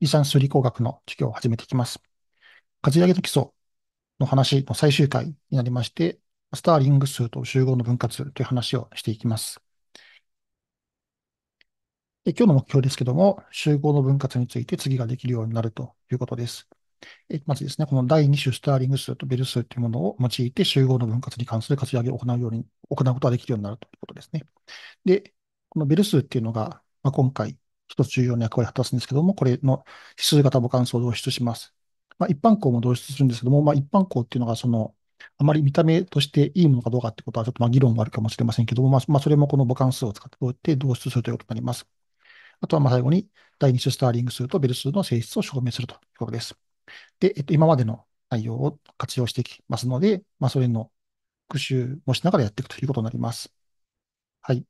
遺産数理工学の授業を始めていきます。かじり上げの基礎の話の最終回になりまして、スターリング数と集合の分割という話をしていきます。で今日の目標ですけども、集合の分割について次ができるようになるということです。えまずですね、この第2種スターリング数とベル数というものを用いて集合の分割に関する活用を行うように、行うことができるようになるということですね。で、このベル数っていうのが、まあ、今回一つ重要な役割を果たすんですけども、これの指数型母関数を導出します。まあ、一般項も導出するんですけども、まあ、一般項っていうのが、その、あまり見た目としていいものかどうかってことは、ちょっとまあ議論があるかもしれませんけども、まあ、まあ、それもこの母関数を使って導出するということになります。あとはまあ最後に、第2種スターリング数とベル数の性質を証明するということです。で、えっと、今までの内容を活用していきますので、まあ、それの復習もしながらやっていくということになります。はい。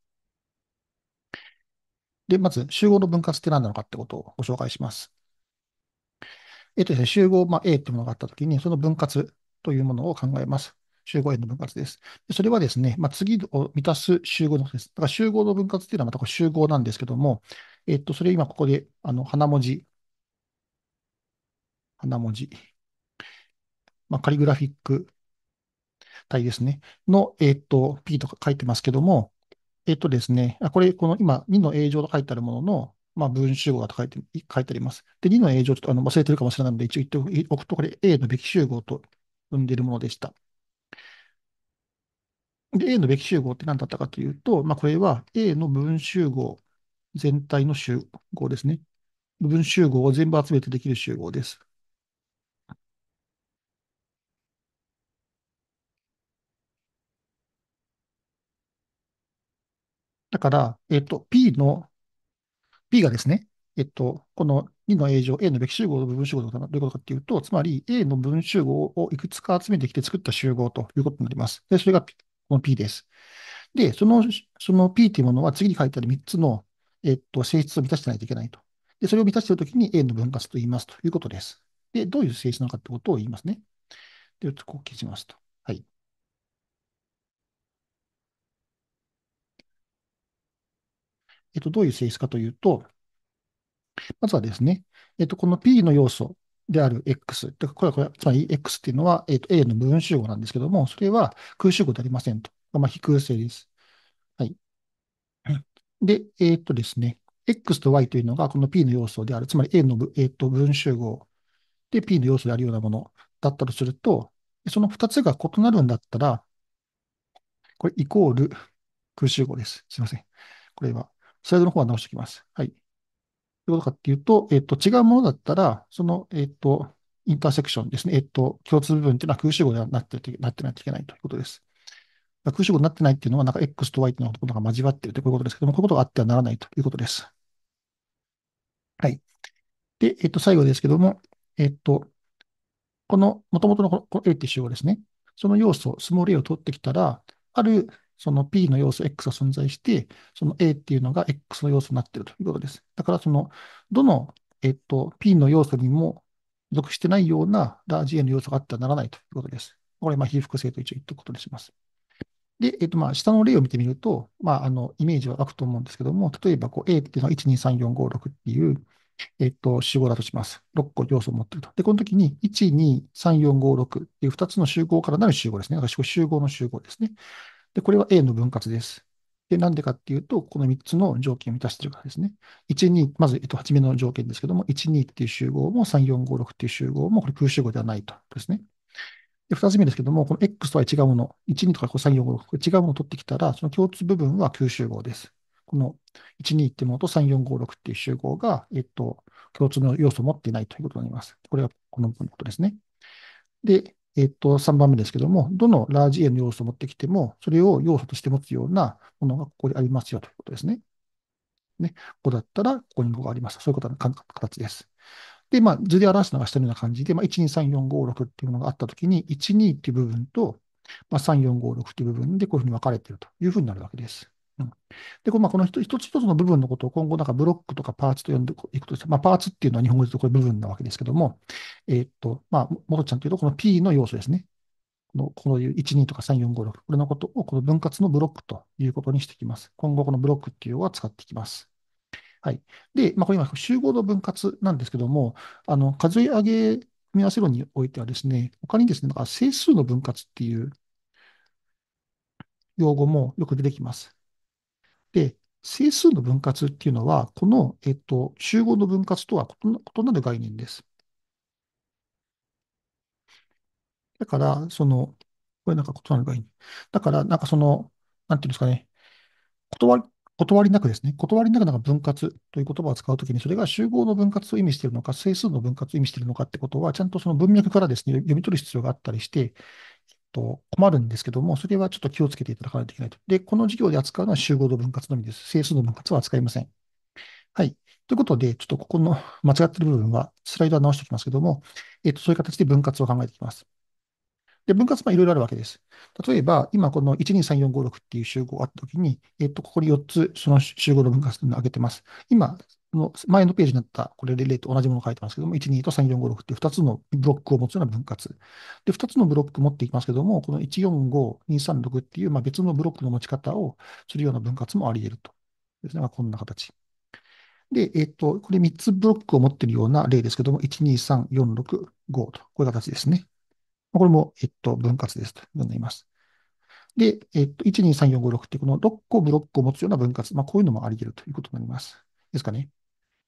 で、まず集合の分割って何なのかってことをご紹介します。えっとですね、集合、まあ、A っていうものがあったときに、その分割というものを考えます。集合 A の分割です。でそれはですね、まあ、次を満たす集合のです。だから集合の分割っていうのはまたこれ集合なんですけども、えっと、それ今ここで、あの、花文字、花文字、まあ、カリグラフィック体ですね、の、えっと、P とか書いてますけども、えっとですね、あこれ、この今、2の映像と書いてあるものの、まあ、文集合が書いて書いてあります。で、2の映像、ちょっとあの忘れてるかもしれないので、一応言っておくと、これ A のべき集合と呼んでいるものでした。で、A のべき集合って何だったかというと、まあ、これは A の分集合全体の集合ですね。分集合を全部集めてできる集合です。だから、えっと、P の、P がですね、えっと、この2の A 乗、A のべき集合の部分集合とはどういうことかっていうと、つまり A の部分集合をいくつか集めてきて作った集合ということになります。で、それが、P、この P です。で、その、その P というものは次に書いてある3つの、えっと、性質を満たしてないといけないと。で、それを満たしているときに A の分割と言いますということです。で、どういう性質なのかってことを言いますね。で、こう消しますと。はい。えっと、どういう性質かというと、まずはですね、えっと、この P の要素である X、これはこれつまり X っていうのは、えっと、A の部分集合なんですけども、それは空集合でありませんと。まあ、非空性です。はい。で、えっとですね、X と Y というのがこの P の要素である、つまり A の、えっと、部分集合で P の要素であるようなものだったとすると、その2つが異なるんだったら、これイコール空集合です。すいません。これは。スライドの方は直しておきます。はい。どういうことかっていうと、えっ、と、違うものだったら、その、えっ、と、インターセクションですね。えっ、と、共通部分っていうのは空集合ではなってなってないといけないということです。空集合になってないっていうのは、なんか X と Y っていうのが交わってるということですけども、こういうことがあってはならないということです。はい。で、えっ、と、最後ですけども、えっ、と、この、もともとのこの A っていう集合ですね。その要素、スモール A を取ってきたら、あるその P の要素 X が存在して、その A っていうのが X の要素になっているということです。だからその、どの、えっと、P の要素にも属してないようなラージ A の要素があってはならないということです。これ、まあ、非複製と一応言ったことにします。で、えっと、まあ、下の例を見てみると、まあ、あの、イメージは湧くと思うんですけども、例えば、こう、A っていうのは12345っていう、えっと、集合だとします。6個要素を持っていると。で、この時に、1、2、3、4、5、6っていう2つの集合からなる集合ですね。だから集合の集合ですね。で、これは A の分割です。で、なんでかっていうと、この3つの条件を満たしているからですね。1、2、まず、えっと、初めの条件ですけども、1、2っていう集合も、3、4、5、6っていう集合も、これ空集合ではないとですね。で、2つ目ですけども、この X とは違うもの、1、2とか3、4、5、6、これ違うものを取ってきたら、その共通部分は空集合です。この1、2っていうものと3、4、5、6っていう集合が、えっと、共通の要素を持っていないということになります。これはこの部分のことですね。で、えっと、3番目ですけども、どのラージ A の要素を持ってきても、それを要素として持つようなものがここにありますよということですね。ね。5だったら、ここに5があります。そういうことの形です。で、まあ、図で表すのが下のような感じで、まあ、1、2、3、4、5、6っていうものがあったときに、1、2っていう部分と、まあ、3、4、5、6っていう部分で、こういうふうに分かれているというふうになるわけです。で、こまあ、この一つ一つの部分のことを今後、なんかブロックとかパーツと呼んでいくとまあ、パーツっていうのは日本語でこれ部分なわけですけども、えー、っと、まあ、もとちゃんというと、この P の要素ですね。この、このいう1、2とか3、4、5、6、これのことをこの分割のブロックということにしていきます。今後、このブロックっていうのは使っていきます。はい。で、まあ、これ今、集合の分割なんですけども、あの、数え上げ組み合わせ論においてはですね、他にですね、なんか整数の分割っていう用語もよく出てきます。で、整数の分割っていうのは、この、えっと、集合の分割とは異なる概念です。だから、その、これなんか異なる概念。だから、なんかその、なんていうんですかね、断り、断りなくですね、断りなくなんか分割という言葉を使うときに、それが集合の分割を意味しているのか、整数の分割を意味しているのかってことは、ちゃんとその文脈からですね、読み取る必要があったりして、と困るんですけども、それはちょっと気をつけていただかないといけないと。で、この授業で扱うのは集合度分割のみです。整数度分割は扱いません。はい。ということで、ちょっとここの 間違ってる部分は、スライドは直しておきますけども、えっ、と、そういう形で分割を考えていきます。で、分割もいろいろあるわけです。例えば、今この123456っていう集合があったときに、えっ、と、ここに4つ、その集合度分割というのを挙げてます。今、の前のページになった、これで例と同じものを書いてますけども、1、2と3、4、5、6って2つのブロックを持つような分割。で、2つのブロック持っていきますけども、この1、4、5、2、3、6っていう、まあ、別のブロックの持ち方をするような分割もあり得ると。ですね。まあ、こんな形。で、えっ、ー、と、これ3つブロックを持っているような例ですけども、1、2、3、4、6、5と、こういう形ですね。これも、えっ、ー、と、分割ですと呼にでります。で、えっ、ー、と、1、2、3、4、5、6ってこの6個ブロックを持つような分割、まあ、こういうのもあり得るということになります。ですかね。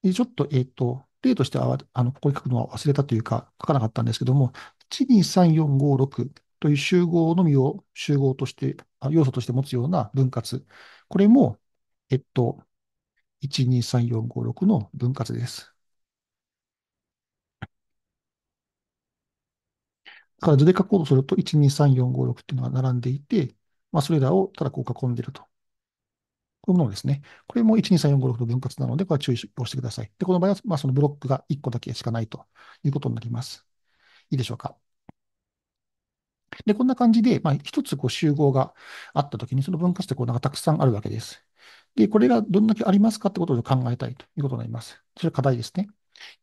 で、ちょっと、えっ、と、例としては、あの、ここに書くのは忘れたというか、書かなかったんですけども、1、2、3、4、5、6という集合のみを集合として、要素として持つような分割。これも、えっと、1、2、3、4、5、6の分割です。だから図で書こうとすると、1、2、3、4、5、6っていうのが並んでいて、まあ、それらをただこう囲んでいると。こういうものですね。これも1、2、3、4、5、6と分割なので、これは注意をしてください。で、この場合は、まあ、そのブロックが1個だけしかないということになります。いいでしょうか。で、こんな感じで、まあ、1つこう集合があったときに、その分割ってこうなんかたくさんあるわけです。で、これがどんだけありますかってことを考えたいということになります。それは課題ですね。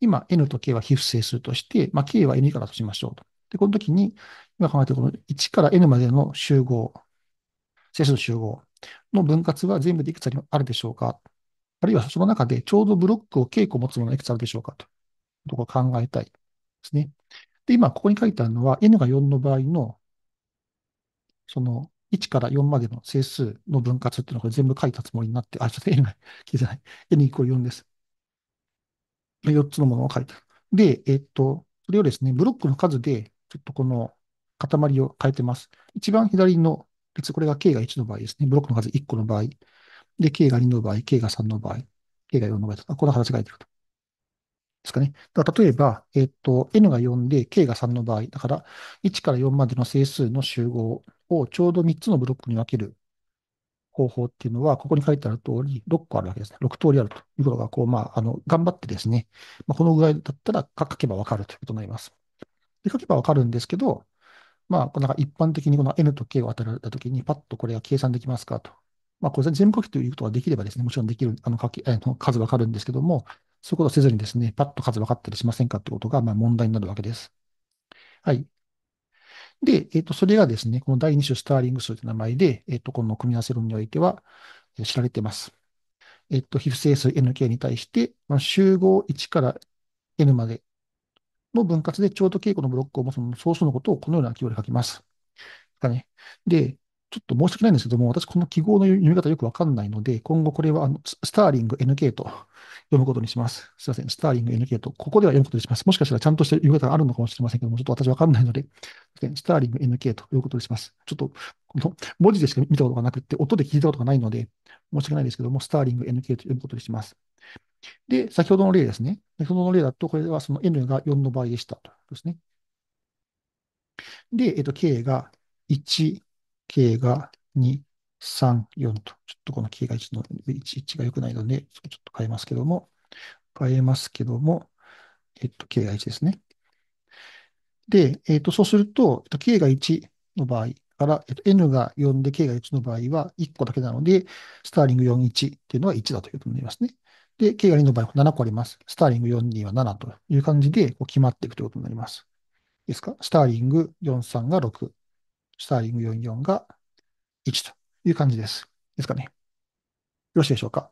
今、n と k は非不整数として、まあ、k は n 以下だとしましょうと。で、この時に、今考えているこの1から n までの集合、整数の集合の分割は全部でいくつあるでしょうかあるいはその中でちょうどブロックを稽古持つものがいくつあるでしょうかというところを考えたいですね。で、今ここに書いてあるのは n が4の場合のその1から4までの整数の分割っていうのが全部書いたつもりになって、あ、ちょっと n が消えてない。n イコール4です。4つのものを書いた。で、えっと、それをですね、ブロックの数で、ちょっとこの塊を変えてます。一番左の別これが k が1の場合ですね。ブロックの数1個の場合。で、k が2の場合、k が3の場合、k が4の場合と、この話が違えてると。ですかね。だから例えば、えっ、ー、と、n が4で k が3の場合、だから1から4までの整数の集合をちょうど3つのブロックに分ける方法っていうのは、ここに書いてある通り、6個あるわけですね。6通りあるということが、こう、まあ、あの、頑張ってですね、まあ、このぐらいだったら書けばわかるということになります。で、書けばわかるんですけど、まあ、なんか一般的にこの N と K を当たられたときに、パッとこれは計算できますかと。まあ、これ全部書きということができればですね、もちろんできる、あの、書き、あの、数わかるんですけども、そういうことをせずにですね、パッと数分かったりしませんかってことが、まあ、問題になるわけです。はい。で、えっ、と、それがですね、この第2種スターリング数という名前で、えっ、と、この組み合わせ論においては、え知られています。えっと、非不整数 NK に対して、まあ、集合1から N までの分割で、ちょうど稽古のブロックを持つの総数のことをこのような記号で書きます。かね。で、ちょっと申し訳ないんですけども、私この記号の読み方よくわかんないので、今後これはあのスターリング NK と読むことにします。すいません。スターリング NK と、ここでは読むことにします。もしかしたらちゃんとした読み方があるのかもしれませんけども、ちょっと私わかんないので、スターリング NK ということにします。ちょっと、この文字でしか見たことがなくて、音で聞いたことがないので、申し訳ないですけども、スターリング NK と読むことにします。で、先ほどの例ですね。先ほどの例だと、これはその n が4の場合でしたとですね。で、えっと、k が1、k が2、3、4と、ちょっとこの k が1の1、1が良くないので、ちょっと変えますけども、変えますけども、えっと、k が1ですね。で、えっと、そうすると、えっと、k が1の場合から、えっと、n が4で k が1の場合は1個だけなので、スターリング41っていうのは1だということになりますね。で、K が2の場合7個あります。スターリング4、2は7という感じでこう決まっていくということになります。いいですかスターリング4、3が6、スターリング4、4が1という感じです。ですかね。よろしいでしょうか。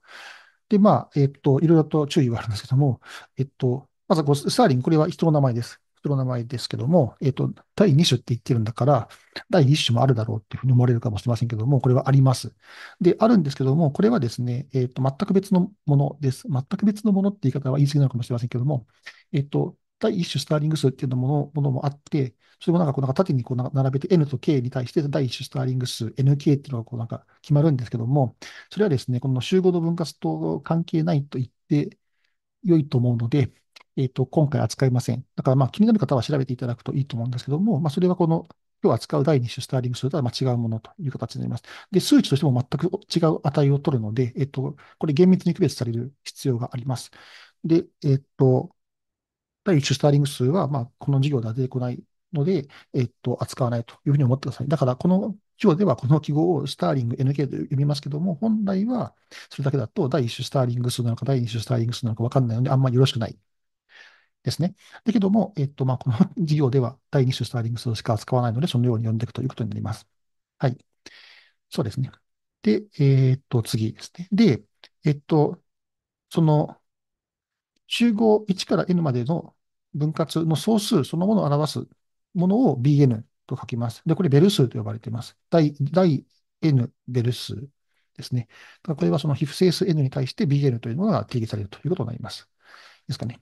で、まあ、えっと、いろいろと注意はあるんですけども、えっと、まず、スターリング、これは人の名前です。人の名前ですけども、えっ、ー、と、第2種って言ってるんだから、第1種もあるだろうっていうふうに思われるかもしれませんけども、これはあります。で、あるんですけども、これはですね、えっ、ー、と、全く別のものです。全く別のものって言い方は言い過ぎなのかもしれませんけども、えっ、ー、と、第1種スターリング数っていうものものもあって、それもなんかこうなんか縦にこう並べて N と K に対して第1種スターリング数 NK っていうのがこうなんか決まるんですけども、それはですね、この集合の分割と関係ないと言って良いと思うので、えっ、と、今回扱いません。だから、まあ、気になる方は調べていただくといいと思うんですけども、まあ、それはこの、今日扱う第2種スターリング数とはま違うものという形になります。で、数値としても全く違う値を取るので、えっ、と、これ厳密に区別される必要があります。で、えっ、と、第1種スターリング数は、まあ、この授業では出てこないので、えっと、扱わないというふうに思ってください。だから、この授業ではこの記号をスターリング NK で読みますけども、本来はそれだけだと第1種スターリング数なのか第2種スターリング数なのか分かんないので、あんまりよろしくないですね。だけども、えっと、まあ、この 事業では第2種スターリングスしか扱わないので、そのように呼んでいくということになります。はい。そうですね。で、えー、っと、次ですね。で、えっと、その、集合1から n までの分割の総数そのものを表すものを bn と書きます。で、これベル数と呼ばれています。第、第 n ベル数ですね。これはその非不整数 n に対して bn というものが定義されるということになります。ですかね。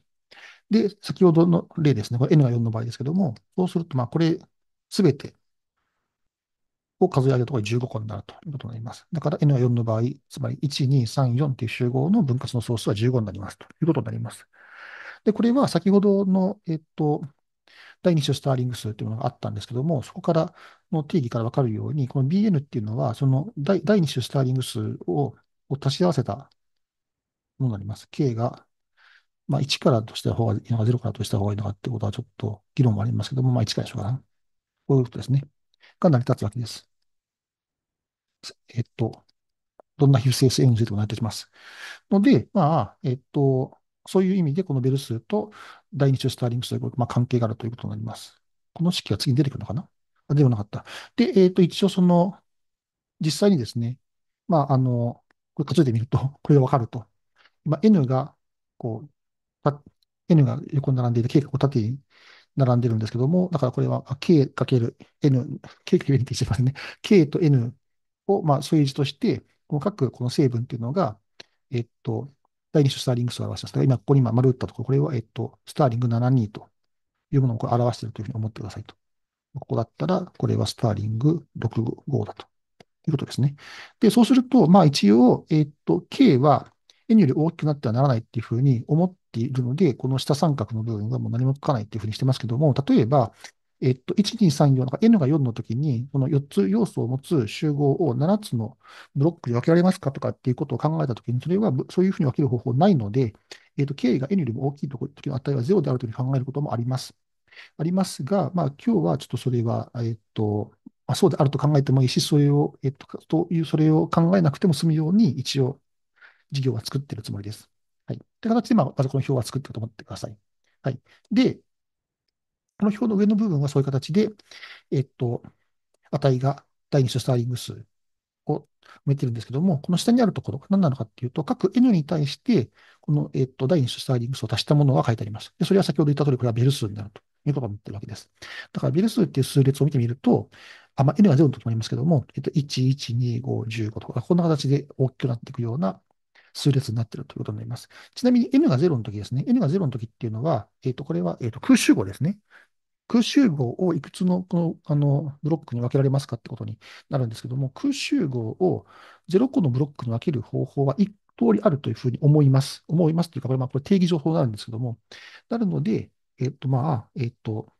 で、先ほどの例ですね、これ N が4の場合ですけども、そうすると、まあ、これ、すべてを数え上げるところ15個になるということになります。だから N が4の場合、つまり1、2、3、4ていう集合の分割の総数は15になりますということになります。で、これは先ほどの、えっと、第2種スターリング数というものがあったんですけども、そこからの定義からわかるように、この BN っていうのは、その第第2種スターリング数を足し合わせたものになります。K がまあ、1からとした方がいいのか、0からとした方がいいのかってことはちょっと議論もありますけども、まあ、1からでしょうかな。こういうことですね。が成り立つわけです。えっと、どんな非生成 N いても成り立ちます。ので、まあ、えっと、そういう意味で、このベル数と第二種スターリング数が、まあ、関係があるということになります。この式は次に出てくるのかなあではなかった。で、えっ、と、一応その、実際にですね、まあ、あの、これ数えてみると、これがわかると。まあ、N が、こう、N が横に並んでいて、K が縦に並んでるんですけども、だからこれは K かける N、K かける N ってますね、K と N を、まあ、数字として、この各この成分っていうのが、えっと、第二種スターリング数を表します今、ここに今丸打ったところ、これは、えっと、スターリング72というものをこれ表しているというふうに思ってくださいと。ここだったら、これはスターリング65だということですね。で、そうすると、まあ一応、えっと、K は N より大きくなってはならないっていうふうに思っているので、この下三角の部分はもう何も書かないっていうふうにしてますけども、例えば、えっと、1、2、3、4なんか N が4の時に、この4つ要素を持つ集合を7つのブロックで分けられますかとかっていうことを考えたときに、それはそういうふうに分ける方法ないので、えっと、K が N よりも大きい時の値は0であるというふうに考えることもあります。ありますが、まあ、今日はちょっとそれは、えっと、まあ、そうであると考えてもいいし、それを、えっと、という、それを考えなくても済むように、一応、授業は作ってるつもりです。はい。という形で、まあ、まずこの表は作っていくと思ってください。はい。で、この表の上の部分はそういう形で、えっと、値が第2種スターリング数を埋めてるんですけども、この下にあるところ、何なのかっていうと、各 n に対して、この、えっと、第2種スターリング数を足したものが書いてあります。で、それは先ほど言った通り、これはベル数になるということになってるわけです。だから、ベル数っていう数列を見てみると、あ、まあ、n は0の時もありますけども、えっと、1、1、2、5、15とか、こんな形で大きくなっていくような数列になっているということになります。ちなみに n が0の時ですね。n が0の時っていうのは、えっ、ー、と、これは、えっ、ー、と、空集合ですね。空集合をいくつのこのあのブロックに分けられますかってことになるんですけども、空集合を0個のブロックに分ける方法は1通りあるというふうに思います。思いますというか、これまあこれ定義情報なんですけども、なるので、えっ、ー、とまあ、えっ、と、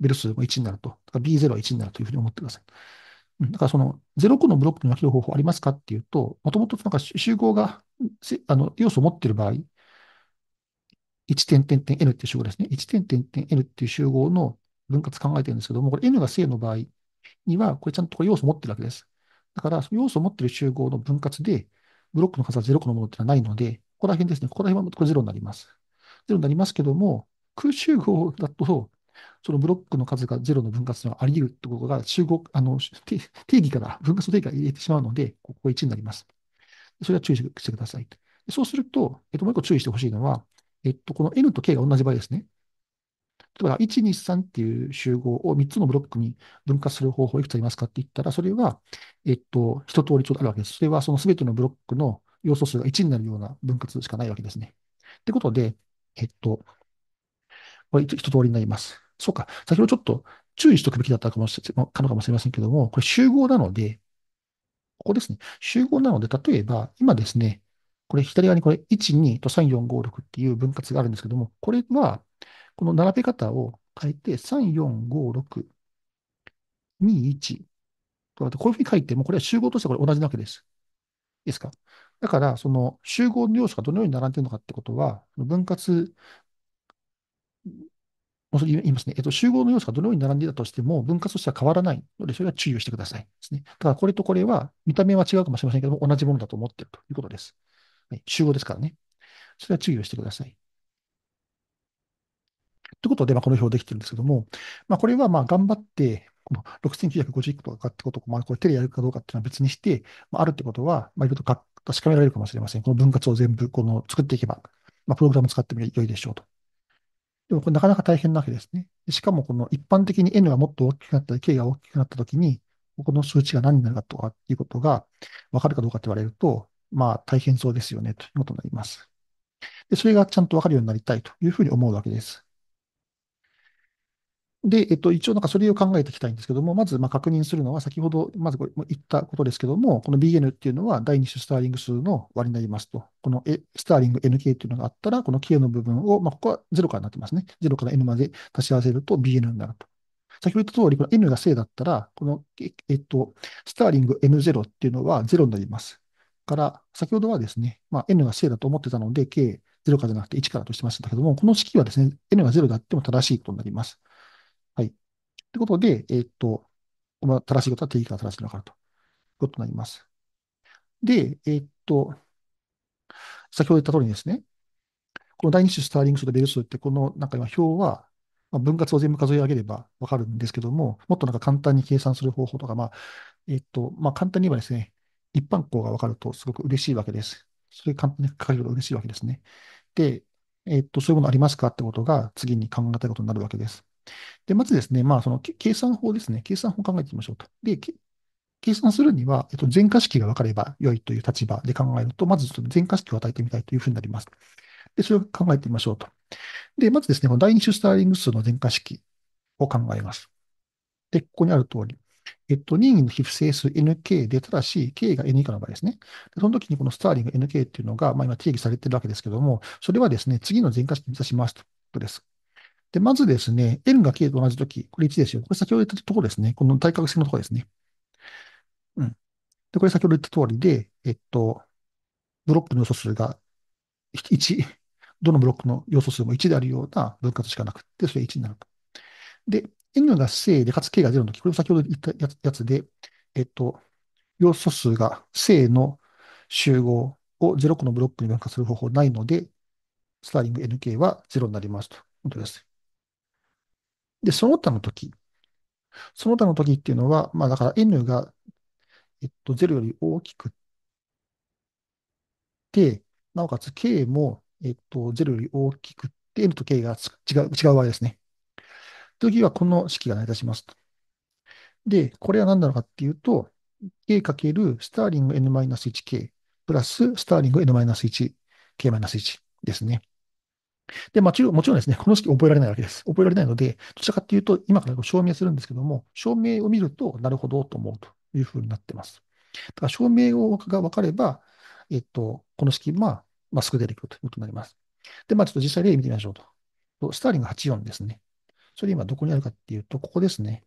ベル数も1になると、B0 は1になるというふうに思ってください。だからその0個のブロックに分ける方法ありますかっていうと、もともとなんか集合があの、要素を持っている場合、1点点点 n っていう集合ですね。1点点点 n っていう集合の分割考えてるんですけども、これ n が正の場合には、これちゃんとこれ要素を持ってるわけです。だから、要素を持ってる集合の分割で、ブロックの数は0個のものっていうのはないので、ここら辺ですね。ここら辺はこれ0になります。0になりますけども、空集合だと、そのブロックの数が0の分割のはあり得るってことが、集合、あの、定義から、分割の定義から入れてしまうので、ここ1になります。それは注意してください。そうすると、えっと、もう一個注意してほしいのは、えっと、この N と K が同じ場合ですね。例えば、1、2、3っていう集合を3つのブロックに分割する方法いくつありますかって言ったら、それは、えっと、一通りちょうどあるわけです。それは、その全てのブロックの要素数が1になるような分割しかないわけですね。ってことで、えっと、これ一通りになります。そうか。先ほどちょっと注意しておくべきだったかもしれかもしれませんけども、これ集合なので、ここですね。集合なので、例えば、今ですね、これ左側にこれ1、2と3、4、5、6っていう分割があるんですけども、これは、この並べ方を変えて、3、4、5、6、2、1とこういうふうに書いても、これは集合としてこれ同じなわけです。いいですかだから、その集合の要素がどのように並んでいるのかってことは、分割言いますね。えっと、集合の要素がどのように並んでいたとしても、分割としては変わらないので、それは注意をしてください。ですね。ただこれとこれは、見た目は違うかもしれませんけども、同じものだと思っているということです。はい、集合ですからね。それは注意をしてください。ということで、まあ、この表できてるんですけども、まあ、これはまあ頑張って、この6950個とかってことを、まあ、これ手でやるかどうかっていうのは別にして、まあ、あるってことは、まあ、いろいろと確かめられるかもしれません。この分割を全部、この作っていけば、まあ、プログラム使ってもよいでしょうと。でもこれなかなか大変なわけですね。しかもこの一般的に N がもっと大きくなったり、K が大きくなったときに、ここの数値が何になるかとかっていうことが分かるかどうかって言われると、まあ大変そうですよねということになります。で、それがちゃんと分かるようになりたいというふうに思うわけです。で、えっと、一応なんかそれを考えていきたいんですけども、まずまあ確認するのは、先ほど、まずこれ言ったことですけども、この BN っていうのは第2種スターリング数の割になりますと。この、A、スターリング NK っていうのがあったら、この K の部分を、まあ、ここは0からなってますね。0から N まで足し合わせると BN になると。先ほど言った通り、この N が正だったら、この、えっと、スターリング N0 っていうのは0になります。から、先ほどはですね、まあ、N が正だと思ってたので、K0 からじゃなくて1からとしてましたけども、この式はですね、N が0であっても正しいことになります。ってことで、えっ、と、この正しいことは定義が正しいのかということになります。で、えっ、と、先ほど言った通りですね、この第2種スターリング数とベル数って、このなんか今表は、まあ、分割を全部数え上げればわかるんですけども、もっとなんか簡単に計算する方法とか、まあ、えっ、と、まあ、簡単に言えばですね、一般項がわかるとすごく嬉しいわけです。それ簡単に書かれると嬉しいわけですね。で、えっ、と、そういうものありますかってことが次に考えたいことになるわけです。で、まずですね、まあ、その計算法ですね。計算法を考えてみましょうと。で、計算するには、えっと、全化式が分かれば良いという立場で考えると、まずちょっと全化式を与えてみたいというふうになります。で、それを考えてみましょうと。で、まずですね、この第2種スターリング数の全化式を考えます。で、ここにある通り、えっと、任意の比膚整数 nk で、ただし、k が n 以下の場合ですね。その時にこのスターリング nk っていうのが、まあ、今定義されてるわけですけども、それはですね、次の全化式に満たしますということです。で、まずですね、N が K と同じとき、これ1ですよ。これ先ほど言ったところですね。この対角線のところですね。うん。で、これ先ほど言った通りで、えっと、ブロックの要素数が1、どのブロックの要素数も1であるような分割しかなくて、それ1になると。で、N が正で、かつ K が0のとき、これも先ほど言ったやつで、えっと、要素数が正の集合を0個のブロックに分割する方法ないので、スターリング NK は0になりますと。本当です。で、その他の時、その他の時っていうのは、まあだから n が、えっと、0より大きくて、なおかつ k も、えっと、0より大きくて、n と k が違う、違う場合ですね。次はこの式が成り立ちますと。で、これは何なのかっていうと、A かけるスターリング n-1k プラススターリング n-1k-1 ですね。で、まあ、もちろんですね、この式覚えられないわけです。覚えられないので、どちらかというと、今から証明するんですけども、証明を見ると、なるほどと思うというふうになってます。だから、証明が分かれば、えっと、この式あ、まあ、すぐ出てくるということになります。で、まあ、ちょっと実際例見てみましょうと。スターリンが84ですね。それ今どこにあるかっていうと、ここですね。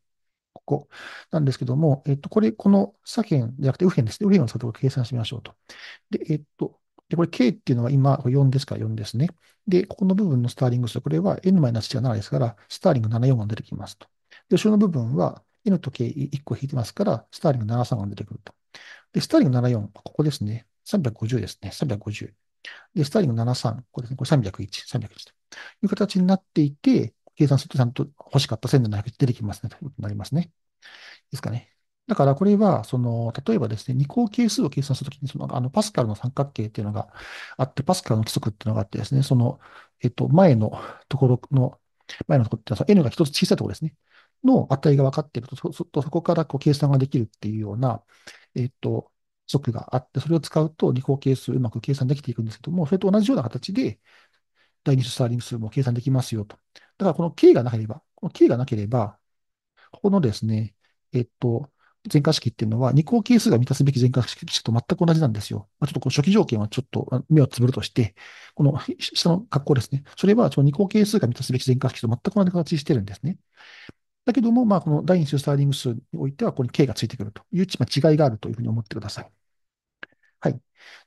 ここなんですけども、えっと、これ、この左辺じゃなくて右辺ですね。右辺の先ほど計算してみましょうと。で、えっと、で、これ K っていうのは今、4ですから4ですね。で、ここの部分のスターリング数、これは N 1が7ですから、スターリング74が出てきますと。で、後ろの部分は N と K1 個引いてますから、スターリング73が出てくると。で、スターリング74、ここですね。350ですね。350。で、スターリング73、これですね。これ301、301という形になっていて、計算するとちゃんと欲しかった1 7 0 0出てきますね。ということになりますね。ですかね。だからこれは、その、例えばですね、二項係数を計算するときに、その、あの、パスカルの三角形っていうのがあって、パスカルの規則っていうのがあってですね、その、えっと、前のところの、前のところってのは、n が一つ小さいところですね、の値が分かっていると、そこからこう計算ができるっていうような、えっと、規則があって、それを使うと二項係数うまく計算できていくんですけども、それと同じような形で、第二次スターリング数も計算できますよと。だからこの k がなければ、この k がなければ、ここのですね、えっと、全化式っていうのは、二項係数が満たすべき全化式と全く同じなんですよ。まあ、ちょっとこう初期条件はちょっと目をつぶるとして、この下の格好ですね。それはその二項係数が満たすべき全化式と全く同じ形してるんですね。だけども、まあ、この第二種スターリング数においては、ここに K がついてくるという、ま違いがあるというふうに思ってください。はい。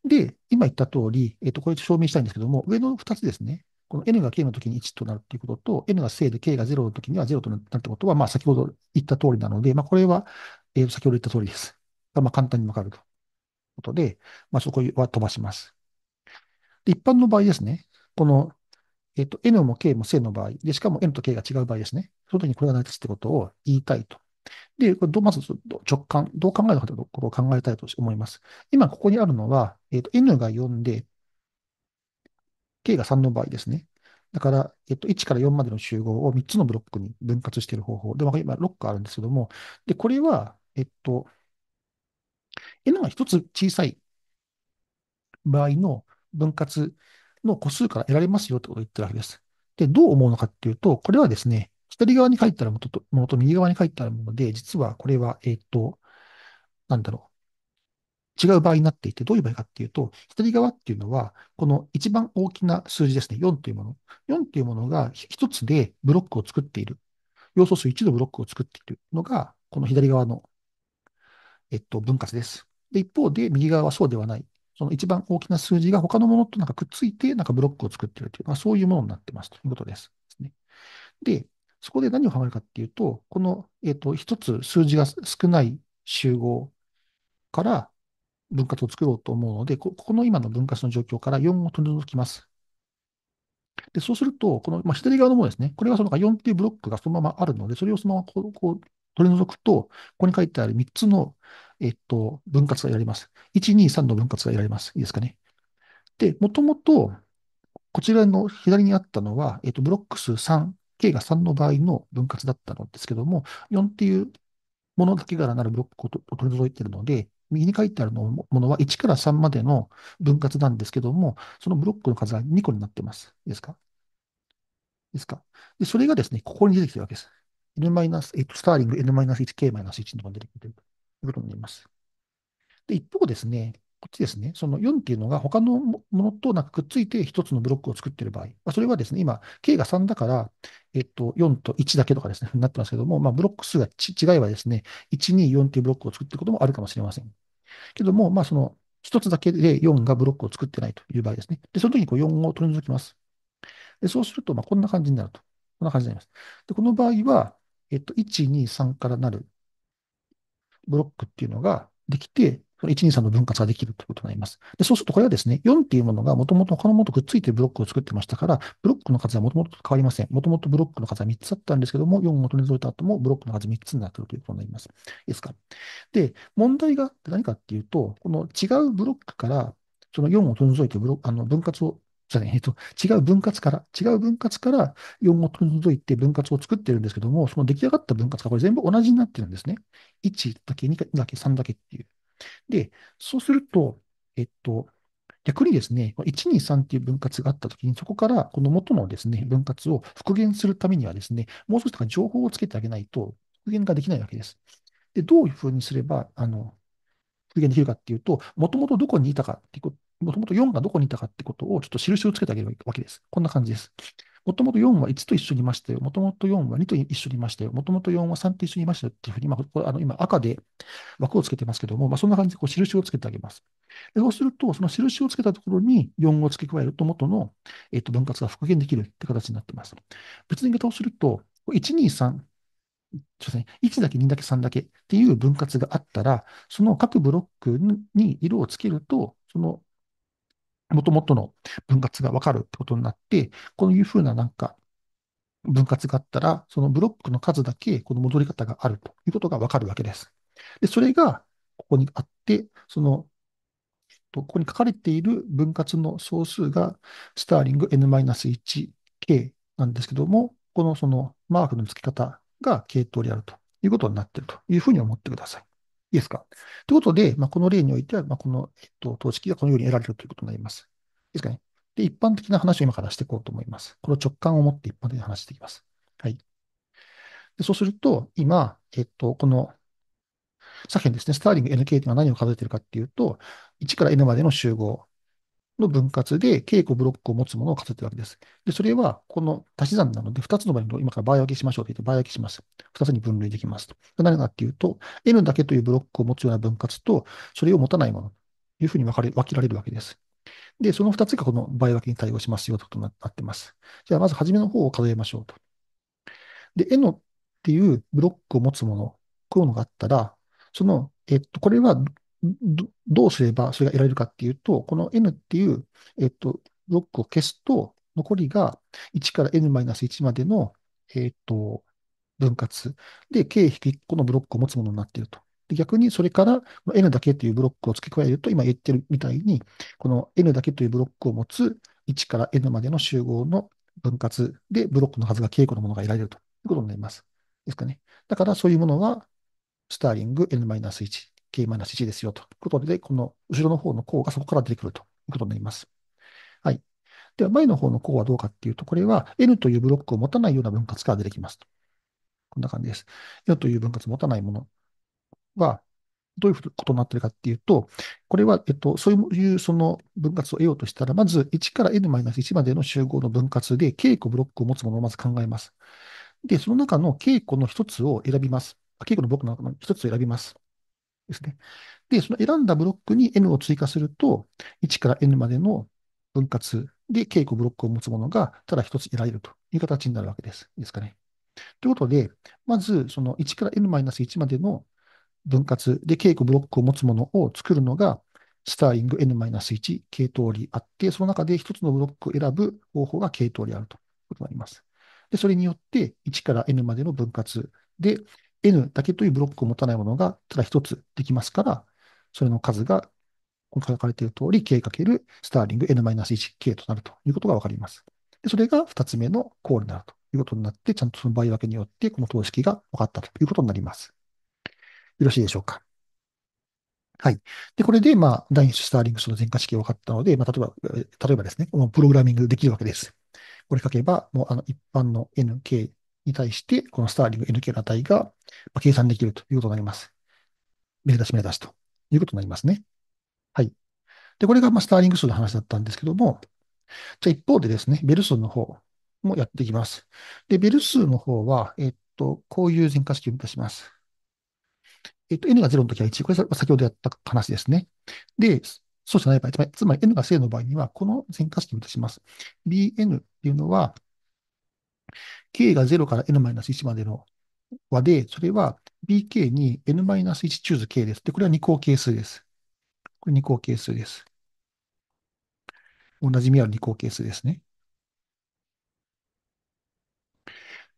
で、今言った通り、えっ、ー、と、これ証明したいんですけども、上の2つですね。この n が k の時に1となるということと、n が正で k が0の時には0となるってことは、まあ先ほど言った通りなので、まあこれはえ先ほど言った通りです。まあ、簡単にわかるということで、まあ、そこは飛ばします。一般の場合ですね、この、えっ、と、n も k も正の場合、で、しかも n と k が違う場合ですね。その時にこれが成り立つってことを言いたいと。で、これどうまず直感、どう考えるかということを考えたいと思います。今、ここにあるのは、えっ、と、n が4で、k が3の場合ですね。だから、えっと、1から4までの集合を3つのブロックに分割している方法。で、今6個あるんですけども、で、これは、えっと、n が一つ小さい場合の分割の個数から得られますよってことを言ってるわけです。で、どう思うのかっていうと、これはですね、左側に書いてあるものとものと右側に書いてあるもので、実はこれは、えっと、なんだろう。違う場合になっていて、どういう場合かっていうと、左側っていうのは、この一番大きな数字ですね、4というもの。4というものが一つでブロックを作っている。要素数1のブロックを作っているのが、この左側のえっと、分割です。で、一方で、右側はそうではない。その一番大きな数字が他のものとなんかくっついて、なんかブロックを作ってるという、まあ、そういうものになってますということです。で、そこで何を考えるかっていうと、この、えっ、と、一つ数字が少ない集合から分割を作ろうと思うので、ここの今の分割の状況から4を取り除きます。で、そうすると、この、まあ、左側のものですね。これがその4っていうブロックがそのままあるので、それをそのままこうこう取り除くと、ここに書いてある3つの、えっと、分割が得られます。1、2、3の分割が得られます。いいですかね。で、もともと、こちらの左にあったのは、えっと、ブロック数3、K が3の場合の分割だったのですけども、4っていうものだけからなるブロックを取り除いているので、右に書いてあるものは1から3までの分割なんですけども、そのブロックの数が2個になってます。いいですかいいですかで、それがですね、ここに出てきてるわけです。N マイナス、えっと、スターリング N マイナス 1K マイナス1とか出てくるということになります。で、一方ですね、こっちですね、その4っていうのが他のものとなんかくっついて1つのブロックを作っている場合、それはですね、今、K が3だから、えっと、4と1だけとかですね、なってますけども、まあ、ブロック数がち違いはですね、1、2、4っていうブロックを作っていることもあるかもしれません。けども、まあ、その、1つだけで4がブロックを作ってないという場合ですね。で、その時にこう4を取り除きます。で、そうすると、まあ、こんな感じになると。こんな感じになります。で、この場合は、えっと、1、2、3からなるブロックっていうのができて、その1、2、3の分割ができるということになります。で、そうするとこれはですね、4っていうものがもともと他のものとくっついてブロックを作ってましたから、ブロックの数はもともと変わりません。もともとブロックの数は3つあったんですけども、4を取り除いた後もブロックの数3つになっているということになります。いいですか。で、問題が何かっていうと、この違うブロックから、その4を取り除いてブロあの分割をじゃえっと、違う分割から、違う分割から4を除いて分割を作ってるんですけども、その出来上がった分割がこれ全部同じになってるんですね。1だけ、2だけ、3だけっていう。で、そうすると、えっと、逆にですね、1、2、3っていう分割があったときに、そこからこの元のですね、分割を復元するためにはですね、もう少しとか情報をつけてあげないと復元ができないわけです。で、どういうふうにすれば、あの、復元できるかっていうと、もともとどこにいたかっていうこともともと4がどこにいたかってことをちょっと印をつけてあげるわけです。こんな感じです。もともと4は1と一緒にいましたよ。もともと4は2と一緒にいましたよ。もともと4は3と一緒にいましたよっていうふうに、まあ、これあの今赤で枠をつけてますけども、まあ、そんな感じでこう印をつけてあげます。でそうすると、その印をつけたところに4を付け加えると元の、えー、と分割が復元できるって形になってます。別に言いをすると、1、2、3、すね、1だけ2だけ3だけっていう分割があったら、その各ブロックに色をつけると、そのもともとの分割がわかるってことになって、こういうふうななんか分割があったら、そのブロックの数だけこの戻り方があるということがわかるわけです。で、それがここにあって、その、ここに書かれている分割の総数がスターリング n-1k なんですけども、このそのマークの付け方が系統であるということになっているというふうに思ってください。いいですかということで、まあ、この例においては、まあ、この、えっと、等式がこのように得られるということになります。いいですかねで、一般的な話を今からしていこうと思います。この直感を持って一般的な話していきます。はい。でそうすると、今、えっと、この、左辺ですね、スターリング NK というのは何を数えているかっていうと、1から N までの集合の分割で、稽古ブロックを持つものを数えてるわけです。で、それは、この足し算なので、2つの場合の今から倍分けしましょうと言って、倍分けします。2つに分類できますと。何かっていうと、N だけというブロックを持つような分割と、それを持たないもの、というふうに分かれ、分けられるわけです。で、その2つがこの倍分けに対応しますよということになってます。じゃあ、まず初めの方を数えましょうと。で、N っていうブロックを持つもの、こういうのがあったら、その、えっと、これはど、どうすればそれが得られるかっていうと、この n っていう、えっと、ブロックを消すと、残りが1から n-1 までの、えっと、分割で、k-1 個のブロックを持つものになっていると。逆にそれから n だけというブロックを付け加えると、今言ってるみたいに、この n だけというブロックを持つ1から n までの集合の分割で、ブロックのはずが k 個のものが得られるということになります。ですかね。だからそういうものは、スターリング n-1 k マイナス1ですよということで、この後ろの方の項がそこから出てくるということになります。はい。では、前の方の項はどうかっていうと、これは N というブロックを持たないような分割から出てきますと。こんな感じです。N という分割を持たないものは、どういうことになってるかっていうと、これは、えっと、そういうその分割を得ようとしたら、まず1から n-1 までの集合の分割で、稽古ブロックを持つものをまず考えます。で、その中の稽古の一つを選びます。稽古の僕の一つを選びます。ですね。で、その選んだブロックに n を追加すると、1から n までの分割で、稽古ブロックを持つものが、ただ一つ得られるという形になるわけです。いいですかね。ということで、まず、その1から n-1 までの分割で、稽古ブロックを持つものを作るのが、スターリング n-1 系統理あって、その中で一つのブロックを選ぶ方法が系統理あるということになります。で、それによって、1から n までの分割で、N だけというブロックを持たないものがただ一つできますから、それの数が、ここ書かれている通り、k かけるスターリング n-1k となるということがわかります。で、それが二つ目のコールになるということになって、ちゃんとその場合分けによって、この等式が分かったということになります。よろしいでしょうか。はい。で、これで、まあ、第種スターリングスの全化式が分かったので、まあ、例えば、例えばですね、このプログラミングできるわけです。これ書けば、もう、あの、一般の n, k に対して、このスターリング NK の値が計算できるということになります。めでしめでたしということになりますね。はい。で、これがまスターリング数の話だったんですけども、じゃあ一方でですね、ベル数の方もやっていきます。で、ベル数の方は、えっと、こういう全化式を出します。えっと、n が0の時は1。これ先ほどやった話ですね。で、そうじゃない場合、つまりつまり n が正の場合には、この全化式を出します。bn っていうのは、k が0から n-1 までの和で、それは bk に n-1 チューズ k です。で、これは二項係数です。これ二項係数です。同じみある二項係数ですね。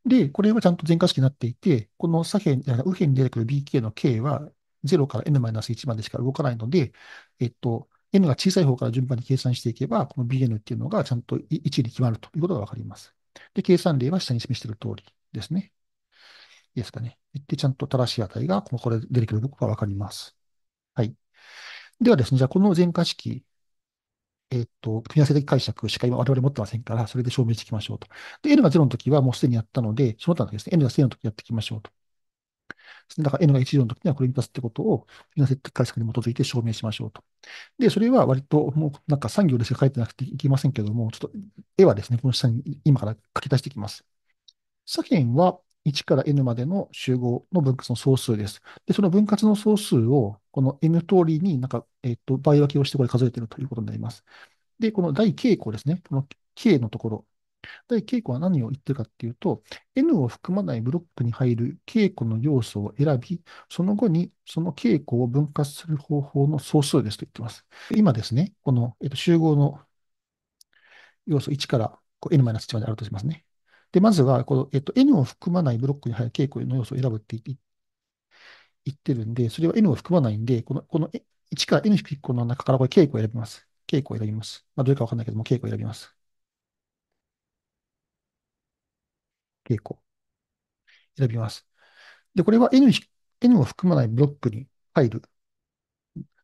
で、これはちゃんと全化式になっていて、この左辺、右辺に出てくる bk の k は0から n-1 までしか動かないので、えっと、n が小さい方から順番に計算していけば、この bn っていうのがちゃんと1に決まるということがわかります。で、計算例は下に示している通りですね。いいですかね。ってちゃんと正しい値が、これ出てくることがわかります。はい。ではですね、じゃあこの全化式、えっ、ー、と、組み合わせ的解釈しか今我々持ってませんから、それで証明していきましょうと。で、n が0の時はもうすでにやったので、その他のですね、n が正の時やっていきましょうと。だから N が1乗の時にはこれに足すってことを、次の接解釈に基づいて証明しましょうと。で、それは割と、もうなんか3行でしか書いてなくていきませんけども、ちょっと絵はですね、この下に今から書き出していきます。左辺は1から N までの集合の分割の総数です。で、その分割の総数を、この N 通りになんか、えっ、と、倍分けをしてこれ数えてるということになります。で、この第 K 項ですね。この K のところ、で、稽古は何を言ってるかっていうと、N を含まないブロックに入る稽古の要素を選び、その後にその稽古を分割する方法の総数ですと言ってます。今ですね、この、えっと、集合の要素1からこう N-1 まであるとしますね。で、まずはこの、えっと、N を含まないブロックに入る稽古の要素を選ぶって言ってるんで、それは N を含まないんで、このこの1から N-1 の中からこれ稽古を選びます。稽古を選びます。まあ、どれかわかんないけども、稽古を選びます。傾向。選びます。で、これは N, N を含まないブロックに入る。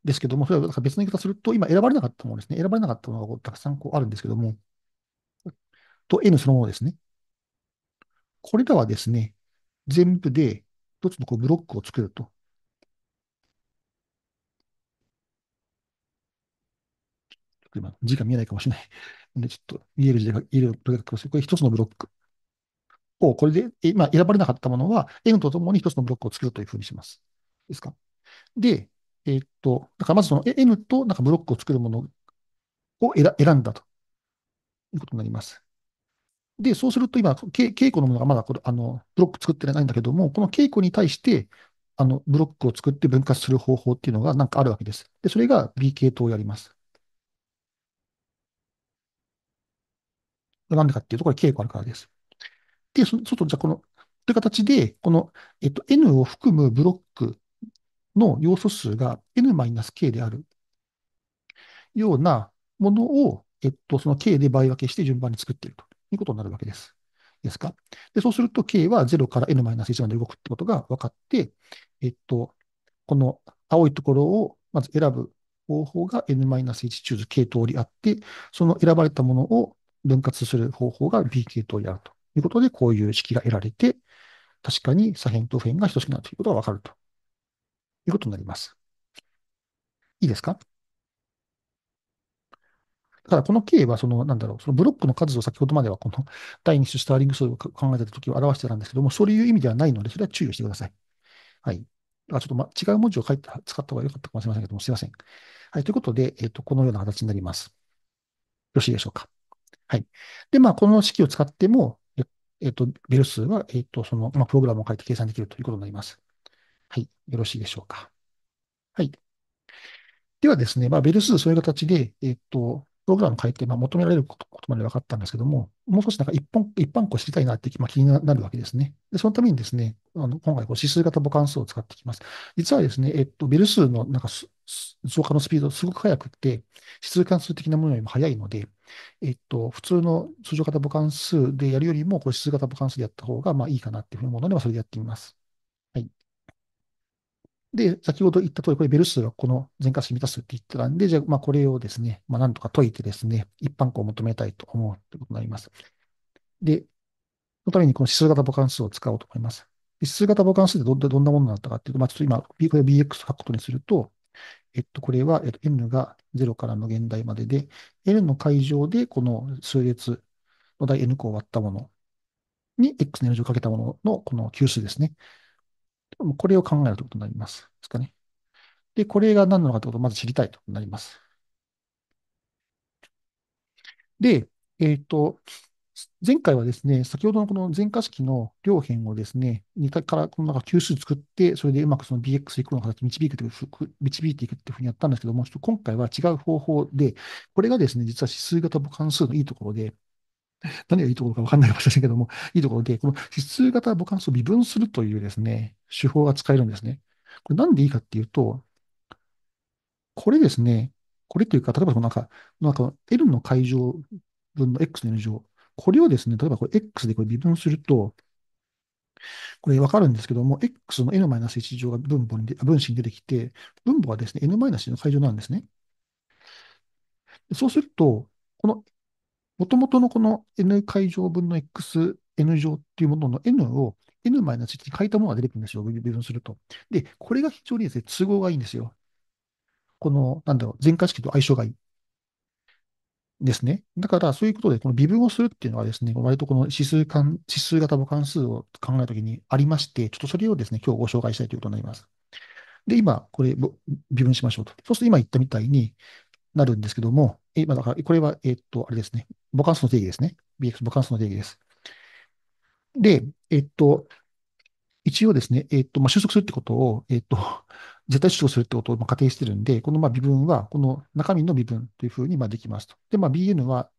ですけども、それは別の言い方すると、今選ばれなかったものですね。選ばれなかったものがたくさんこうあるんですけども、と N そのものですね。これらはですね、全部で一つのこうブロックを作ると。今、字が見えないかもしれない。ちょっと見える字が、見えるとれかい。これ一つのブロック。をこれで、今、選ばれなかったものは、N とともに一つのブロックを作るというふうにします。ですか。で、えっと、だからまずその N となんかブロックを作るものを選んだということになります。で、そうすると今、稽古のものがまだこれあのブロック作ってないんだけども、この稽古に対してあのブロックを作って分割する方法っていうのがなんかあるわけです。で、それが B 系統をやります。なんでかっていうと、これ稽古あるからです。で、そ外、じゃこの、という形で、この、えっと、n を含むブロックの要素数が n-k であるようなものを、えっと、その k で倍分けして順番に作っているということになるわけです。ですか。で、そうすると k は0から n-1 まで動くってことが分かって、えっと、この青いところをまず選ぶ方法が n-1 チューズ k 通りあって、その選ばれたものを分割する方法が b 系統であるということで、こういう式が得られて、確かに左辺と右辺が等しくなるということがわかるということになります。いいですかだからこの K は、その、なんだろう、そのブロックの数を先ほどまでは、この第2種スターリング数を考えたときを表してたんですけども、そういう意味ではないので、それは注意をしてください。はい。あちょっと、ま、違う文字を書いて、使った方が良かったかもしれませんけども、すいません。はい。ということで、えっ、ー、と、このような形になります。よろしいでしょうか。はい。で、まあ、この式を使っても、えっ、と、ベル数は、えっ、と、その、まあ、プログラムを書いて計算できるということになります。はい。よろしいでしょうか。はい。ではですね、まあ、ベル数、そういう形で、えっ、と、プログラム書いて、まあ、求められることまで分かったんですけども、もう少しなんか一般一般個知りたいなって、まあ、気になるわけですね。で、そのためにですね、あの今回こう指数型母関数を使っていきます。実はですね、えっと、ベル数のなんか増加のスピードすごく速くて、指数関数的なものよりも速いので、えっと、普通の通常型母関数でやるよりも、こう指数型母関数でやった方がまあいいかなっていうふうに思うので、まあ、それでやってみます。で、先ほど言った通り、これベル数はこの全化数満たすって言ってたんで、じゃあ、まあこれをですね、まあなんとか解いてですね、一般項を求めたいと思うってことになります。で、そのためにこの指数型母関数を使おうと思います。指数型母関数ってどどんなものだったかっていうと、まあちょっと今、これを BX を書くことにすると、えっと、これは、えっと、N が0から無限大までで、N の解乗でこの数列の第 N 項を割ったものに X の N 乗をかけたもののこの級数ですね。多これを考えるということになります。ですかね。で、これが何なのかということをまず知りたいということになります。で、えっ、ー、と、前回はですね、先ほどのこの全化式の両辺をですね、2回からこの中級数作って、それでうまくその BX イコの形に導いていく、導いていくっていうふうにやったんですけども、ちょっと今回は違う方法で、これがですね、実は指数型母関数のいいところで、何がいいところか分かんないかもしれませんけども、いいところで、この指数型ボカンスを微分するというですね、手法が使えるんですね。これなんでいいかっていうと、これですね、これというか、例えばなんか、なんか L の解乗分の X の N 乗、これをですね、例えばこれ X でこれ微分すると、これわかるんですけども、X の N-1 乗が分母に分子に出てきて、分母はですね、N-1 の解乗なんですね。そうすると、このもともとのこの n 解乗分の xn 乗っていうものの n を n 1に変えたものが出てくるんですよ。微分すると。で、これが非常にですね、都合がいいんですよ。この、なんだろう、全化式と相性がいい。ですね。だから、そういうことで、この微分をするっていうのはですね、割とこの指数関、指数型の関数を考えるときにありまして、ちょっとそれをですね、今日ご紹介したいということになります。で、今、これ、微分しましょうと。そうすると今言ったみたいに、なるんですけども、え、まあ、だから、これは、えっと、あれですね。ボカンスの定義ですね。BX ボカンスの定義です。で、えっと、一応ですね、えっと、まあ、収束するってことを、えっと、絶対主張するってことをまあ仮定してるんで、このまあ微分は、この中身の微分というふうにまあできますと。で、まあ、bn は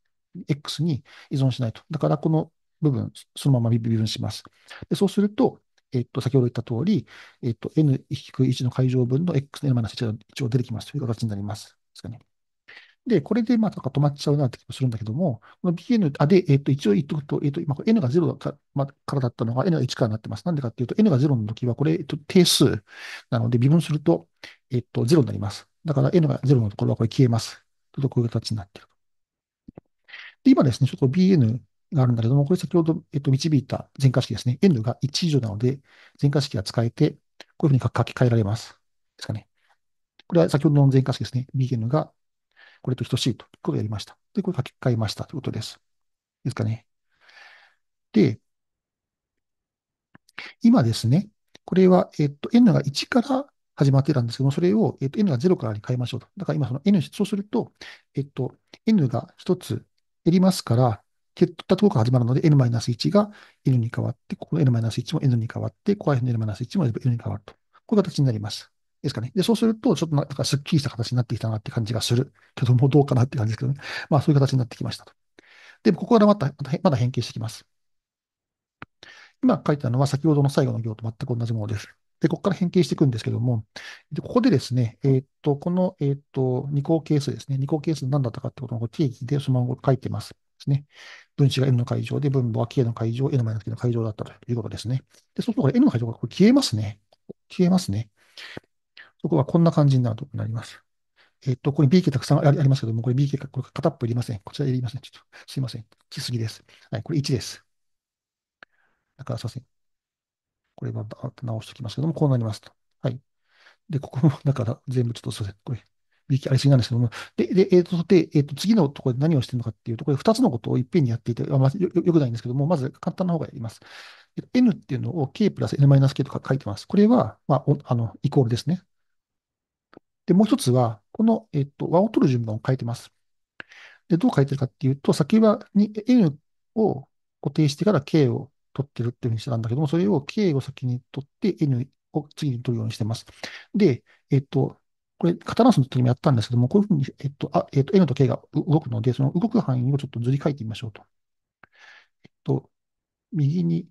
x に依存しないと。だから、この部分、そのまま微分します。で、そうすると、えっと、先ほど言った通り、えっと、n-1 の解乗分の x の n-1 が一応出てきますという形になります。ですかね。で、これで、まあ、止まっちゃうなって気もするんだけども、この BN、あ、で、えっ、ー、と、一応言っとくと、えっ、ー、と、今、N が0か,、まあ、からだったのが N が1からなってます。なんでかっていうと、N が0の時は、これ、えっと、定数なので、微分すると、えっと、0になります。だから、N が0のところはこれ消えます。ちょっとこういう形になっているで、今ですね、ちょっと BN があるんだけども、これ先ほど、えっと、導いた全化式ですね。N が1以上なので、全化式が使えて、こういうふうに書き換えられます。ですかね。これは先ほどの全化式ですね。BN がこれと等しいということをやりました。で、これ書き換えましたということです。ですかね。で、今ですね、これは、えっと、n が1から始まってたんですけども、それを、えっと、n が0からに変えましょうと。だから今その n、そうすると、えっと、n が1つ減りますから、減ったところから始まるので、n-1 が n に変わって、ここの n-1 も n に変わって、ここらの n-1 も n に変わると。こういう形になります。ですかね。で、そうすると、ちょっとなんかスッキリした形になってきたなって感じがするけども、どうかなって感じですけどね。まあ、そういう形になってきましたと。で、ここからまた、まだ変形してきます。今書いたのは先ほどの最後の行と全く同じものです。で、ここから変形していくんですけども、でここでですね、えー、っと、この、えー、っと、二項係数ですね。二項係数何だったかってことの定義でそのまま書いてます。ですね。分子が N の階乗で、分母は K の階乗、N マイナス K の階乗だったということですね。で、そうするとこれ N の階乗がこれ消えますね。消えますね。そこはこんな感じになるとなります。えっと、これ B k たくさんありますけども、これ B かこれ片っぽいりません。こちらいりません。ちょっと、すいません。来すぎです。はい、これ1です。だから、させん。これは直しておきますけども、こうなりますと。はい。で、ここも、だから全部ちょっとすいません。これ、B k ありすぎなんですけども。で、で、えっ、と、で、えっ、と、次のところで何をしてるのかっていうと、これ2つのことをいっぺんにやっていて、まあ、よよくないんですけども、まず簡単な方がやります。N っていうのを K プラス N マイナス K とか書いてます。これは、まあ、あの、イコールですね。で、もう一つは、この、えっと、和を取る順番を変えてます。で、どう変えてるかっていうと、先はに N を固定してから K を取ってるっていうふうにしてたんだけども、それを K を先に取って N を次に取るようにしてます。で、えっと、これ、カタランスの時もやったんですけども、こういうふうに、えっと、あえっと、N と K が動くので、その動く範囲をちょっと図に書いてみましょうと。えっと、右に、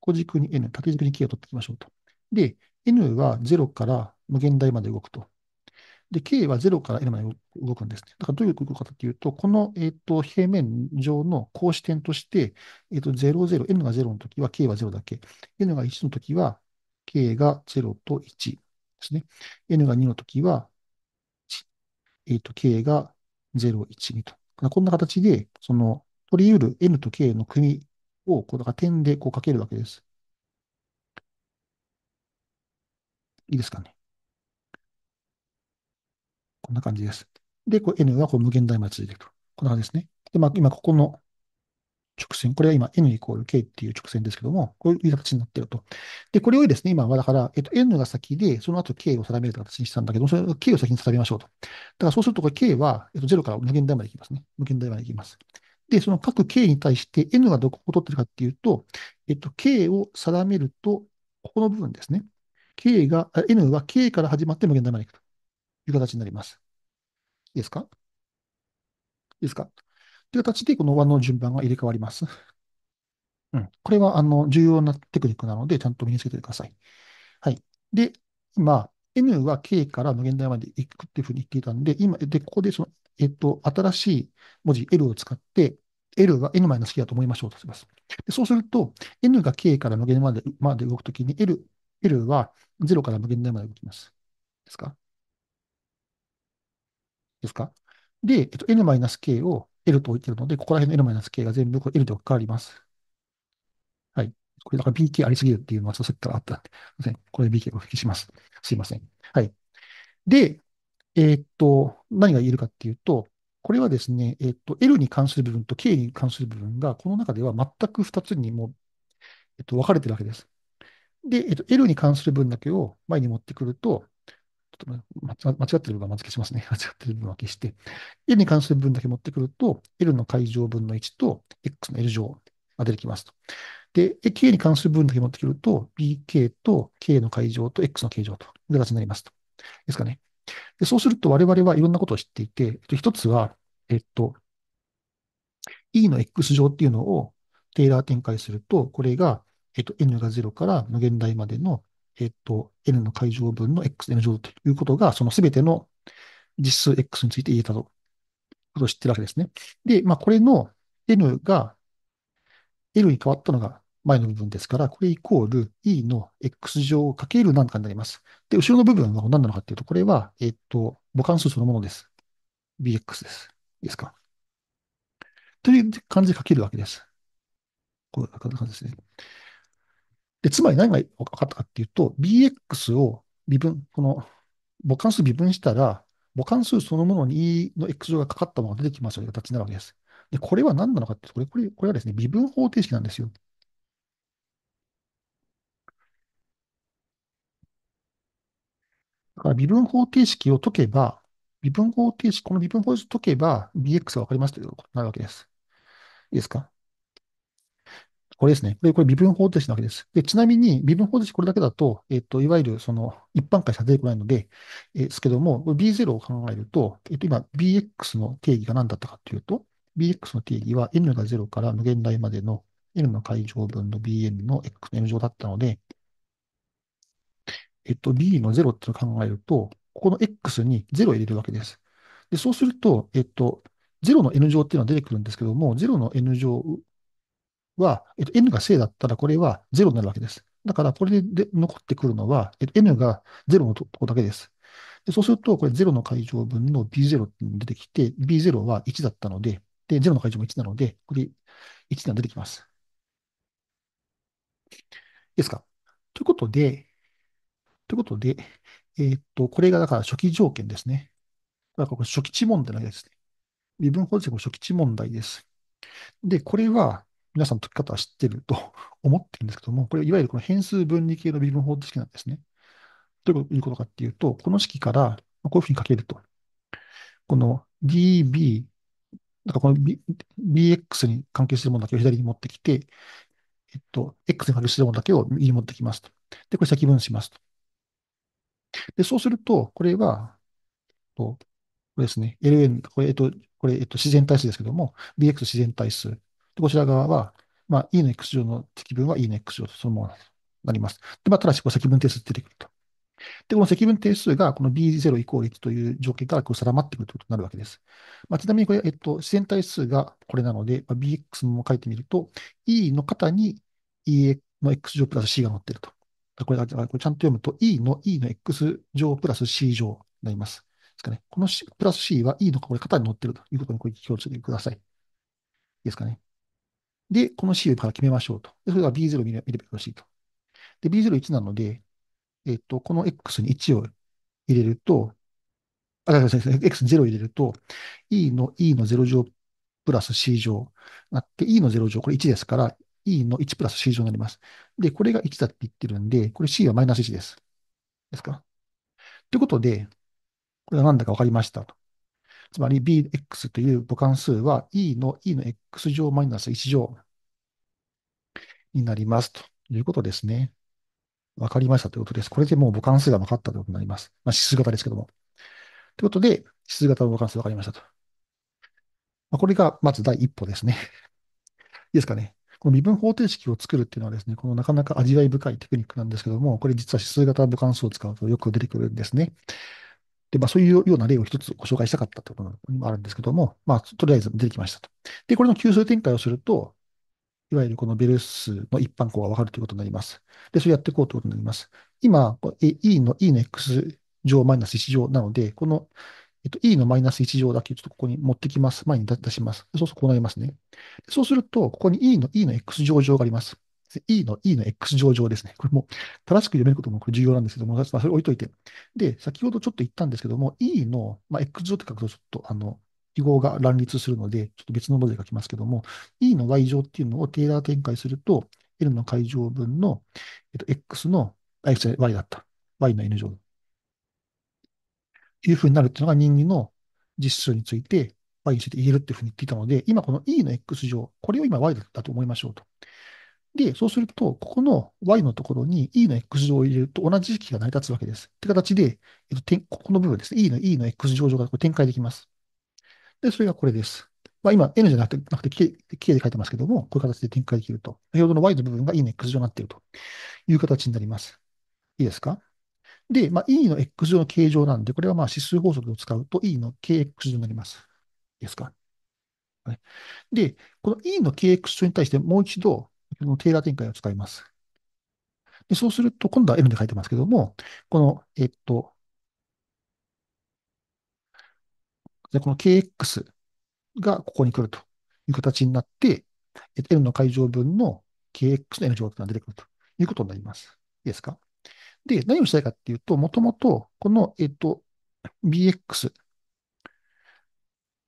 小軸に N、縦軸に K を取っていきましょうと。で、N は0から無限大まで動くと。で、K は0から N まで動くんですね。だからどういう動とかというと、この、えっ、ー、と、平面上の格子点として、えっ、ー、と、0、0、N が0の時は K は0だけ。N が1の時は K が0と1ですね。N が2の時は1、えっ、ー、と、K が0、1、2と。こんな形で、その、取り得る N と K の組を、こう、点でこうかけるわけです。いいですかね。こんな感じです。で、こう n がこう無限大まで続いていくと。こんな感じですね。で、まあ、今ここの直線、これは今 n イコール k っていう直線ですけども、こういう形になっていると。で、これをですね、今はだから、えっと、n が先で、その後 k を定める形にしたんだけど、それ k を先に定めましょうと。だからそうすると、k は、えっと、0から無限大までいきますね。無限大までいきます。で、その各 k に対して n がどこを取ってるかっていうと、えっと、k を定めると、ここの部分ですね。k が、n は k から始まって無限大までいくと。いう形になります。いいですかいいですかという形で、この和の順番が入れ替わります。うん。これは、あの、重要なテクニックなので、ちゃんと身につけてください。はい。で、今、n は k から無限大まで行くっていうふうに言っていたんで、今、で、ここでその、えっと、新しい文字 l を使って、L が N マイナス K だと思いましょうとします。でそうすると、N が K から無限までまで動くときに L、L は0から無限大まで動きます。ですかですか。で、えっと、n-k を L と置いてるので、ここら辺の n k が全部これ L で置き換わります。はい。これだから BK ありすぎるっていうのは、そうさっきからあったんで、すいません。これ BK をお引きします。すいません。はい。で、えー、っと、何が言えるかっていうと、これはですね、えー、っと、L に関する部分と K に関する部分が、この中では全く2つにもう、えっと、分かれてるわけです。で、えっと、L に関する分だけを前に持ってくると、ちょっと間違ってる部分は消しますね。間違ってる部分は消して、L に関する部分だけ持ってくると、L の解乗分の1と X の L 乗が出てきますと。で、K に関する部分だけ持ってくると、BK と K の解乗と X の形状という形になりますと。ですかね。でそうすると、我々はいろんなことを知っていて、一つは、えっと、E の X 乗っていうのをテーラー展開すると、これが、えっと、N が0から無限大までのえっ、と、n の解乗分の xn 乗ということが、そのすべての実数 x について言えたと、ことを知ってるわけですね。で、まあ、これの n が、l に変わったのが前の部分ですから、これイコール e の x 乗かける何かになります。で、後ろの部分は何なのかっていうと、これは、えっ、と、母関数そのものです。bx です。ですか。という感じで書けるわけです。こういう感じですね。で、つまり何が分かったかっていうと、bx を微分、この母関数微分したら、母関数そのものに E の x 乗がかかったものが出てきますよという形になるわけです。で、これは何なのかって、これ、これ、これはですね、微分方程式なんですよ。だから微分方程式を解けば、微分方程式、この微分方程式を解けば、bx が分かりますということになるわけです。いいですかこれですね。これ、これ微分方程式なわけです。で、ちなみに、微分方程式これだけだと、えっと、いわゆるその一般化しか出てこないので、えですけども、B0 を考えると、えっと、今、BX の定義が何だったかというと、BX の定義は N が0から無限大までの N の解乗分の Bn の X の M 乗だったので、えっと、B の0っていうのを考えると、ここの X に0を入れるわけです。で、そうすると、えっと、0の N 乗っていうのは出てくるんですけども、0の N 乗は、えっと、n が正だったらこれは0になるわけです。だから、これで残ってくるのは、えっと、n が0のとこだけです。でそうすると、これ0の解乗分の b0 って出てきて、b0 は1だったので、で、0の解乗も1なので、これ1が出てきます。いいですかということで、ということで、えー、っと、これがだから初期条件ですね。だからこれ初期値問題なわですね。微分法則の初期値問題です。で、これは、皆さん解き方は知ってると 思ってるんですけども、これいわゆるこの変数分離系の微分方程式なんですね。どういうことかっていうと、この式からこういうふうに書けると。この db、なんかこの、B、x に関係するものだけを左に持ってきて、えっと、x に関係するものだけを右に持ってきますと。で、これ先分しますと。で、そうすると、これは、これですね、ln、これ、えっと、これ、えっと、自然対数ですけども、bx 自然対数こちら側は、まあ、E-X 乗の積分は E-X 乗とそのままなります。で、まあ、ただし、こう積分定数出てくると。で、この積分定数が、この B0 イコール1という条件からこう定まってくるということになるわけです。まあ、ちなみにこれ、えっと、自然対数がこれなので、まあ、BX も書いてみると、E の型に E の X 乗プラス C が乗っていると。これ、これちゃんと読むと E の E の X 乗プラス C 乗になります。ですかね。この、C、プラス C は E のこれ型に載っているということにこう、記表してください。いいですかね。で、この C をから決めましょうと。で、それが B0 を見ればよろしいと。で、B01 なので、えっと、この X に1を入れると、あ、ごめんなさい、X に0を入れると、E の E の0乗プラス C 乗あって、E の0乗、これ1ですから、E の1プラス C 乗になります。で、これが1だって言ってるんで、これ C はマイナス1です。ですかということで、これは何だか分かりましたと。つまり bx という母関数は e の e の x 乗マイナス1乗になりますということですね。わかりましたということです。これでもう母関数が分かったということになります。まあ、指数型ですけども。ということで、指数型の母関数分かりましたと。まあ、これがまず第一歩ですね。いいですかね。この微分方程式を作るっていうのはですね、このなかなか味わい深いテクニックなんですけども、これ実は指数型母関数を使うとよく出てくるんですね。で、まあ、そういうような例を一つご紹介したかったということもあるんですけども、まあ、とりあえず出てきましたと。で、これの急数展開をすると、いわゆるこのベル数の一般項がわかるということになります。で、それやっていこうということになります。今、E の E の X 乗マイナス1乗なので、この、えっと、E のマイナス1乗だけちょっとここに持ってきます。前に出します。そうするとこうなりますね。そうすると、ここに E の E の X 乗乗があります。e の e の x 乗上ですね。これも正しく読めることもこれ重要なんですけども、まあ、それ置いといて。で、先ほどちょっと言ったんですけども、e の、まあ、x 乗って書くとちょっとあの、記号が乱立するので、ちょっと別の文字で書きますけども、e の y 乗っていうのをテーラー展開すると、l の解乗分の、えっと、x の、あ、y だった。y の n 乗。いうふうになるっていうのが人間の実数について、y について言えるっていうふうに言っていたので、今この e の x 乗、これを今 y だと思いましょうと。で、そうすると、ここの y のところに e の x 乗を入れると同じ式が成り立つわけです。って形で、えっと、ここの部分ですね、e の e の x 乗上が展開できます。で、それがこれです。まあ、今、n じゃなくて、なくて k, k で書いてますけども、こういう形で展開できると。先ほどの y の部分が e の x 乗になっているという形になります。いいですかで、まあ、e の x 乗の形状なんで、これはまあ指数法則を使うと e の kx 乗になります。いいですかで、この e の kx 乗に対してもう一度、このテーラー展開を使います。でそうすると、今度は N で書いてますけども、この、えっと、でこの KX がここに来るという形になって、N の解乗分の KX の L 乗が出てくるということになります。いいですかで、何をしたいかっていうと、もともと、この、えっと、BX っ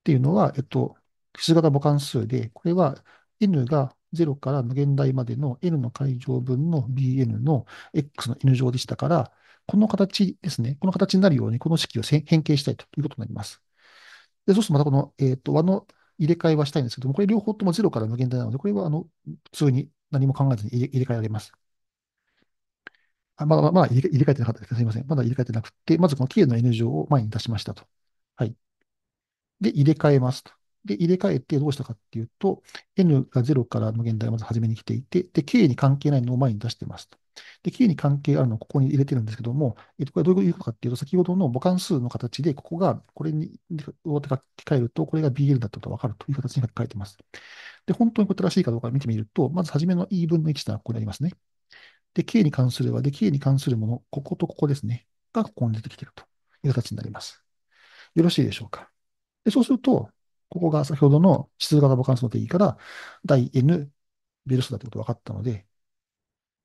ていうのは、えっと、質型母関数で、これは N が0から無限大までの n の階乗分の bn の x の n 乗でしたから、この形ですね。この形になるように、この式を変形したいということになります。で、そうするとまたこの、えっ、ー、と、和の入れ替えはしたいんですけども、これ両方とも0から無限大なので、これはあの、普通に何も考えずに入れ入れ替えられます。あまだ、まだ入れ入れ替えてなかったです。すみません。まだ入れ替えてなくて、まずこの k の n 乗を前に出しましたと。はい。で、入れ替えますと。で、入れ替えてどうしたかっていうと、n が0から無限大まず初めに来ていて、で、k に関係ないのを前に出してますと。で、k に関係あるのをここに入れてるんですけども、えっと、これどういうことかっていうと、先ほどの母関数の形で、ここが、これに、を書き換えると、これが BL だったと分わかるという形に書き換えてます。で、本当にこれ正しいかどうか見てみると、まず初めの e 分の1がここにありますね。で、k に関するは、で、k に関するもの、こことここですね、がここに出てきてるという形になります。よろしいでしょうか。でそうすると、ここが先ほどの指数型母関数の定義から第 n ベル数だということが分かったので、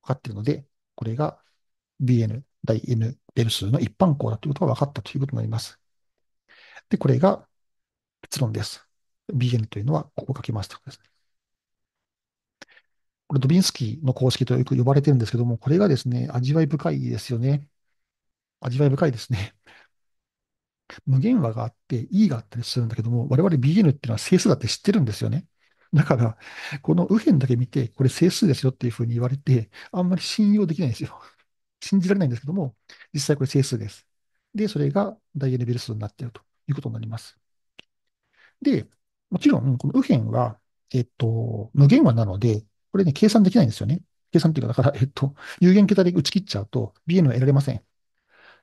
分かっているので、これが bn 第 n ベル数の一般項だということが分かったということになります。で、これが結論です。bn というのはここ書きますということですね。これドビンスキーの公式とよく呼ばれてるんですけども、これがですね、味わい深いですよね。味わい深いですね。無限和があって E があったりするんだけども、我々 BN っていうのは整数だって知ってるんですよね。だから、この右辺だけ見て、これ整数ですよっていうふうに言われて、あんまり信用できないんですよ。信じられないんですけども、実際これ整数です。で、それがダイエネベル数になっているということになります。で、もちろん、この右辺は、えっと、無限和なので、これね、計算できないんですよね。計算っていうか、だから、えっと、有限桁で打ち切っちゃうと、BN は得られません。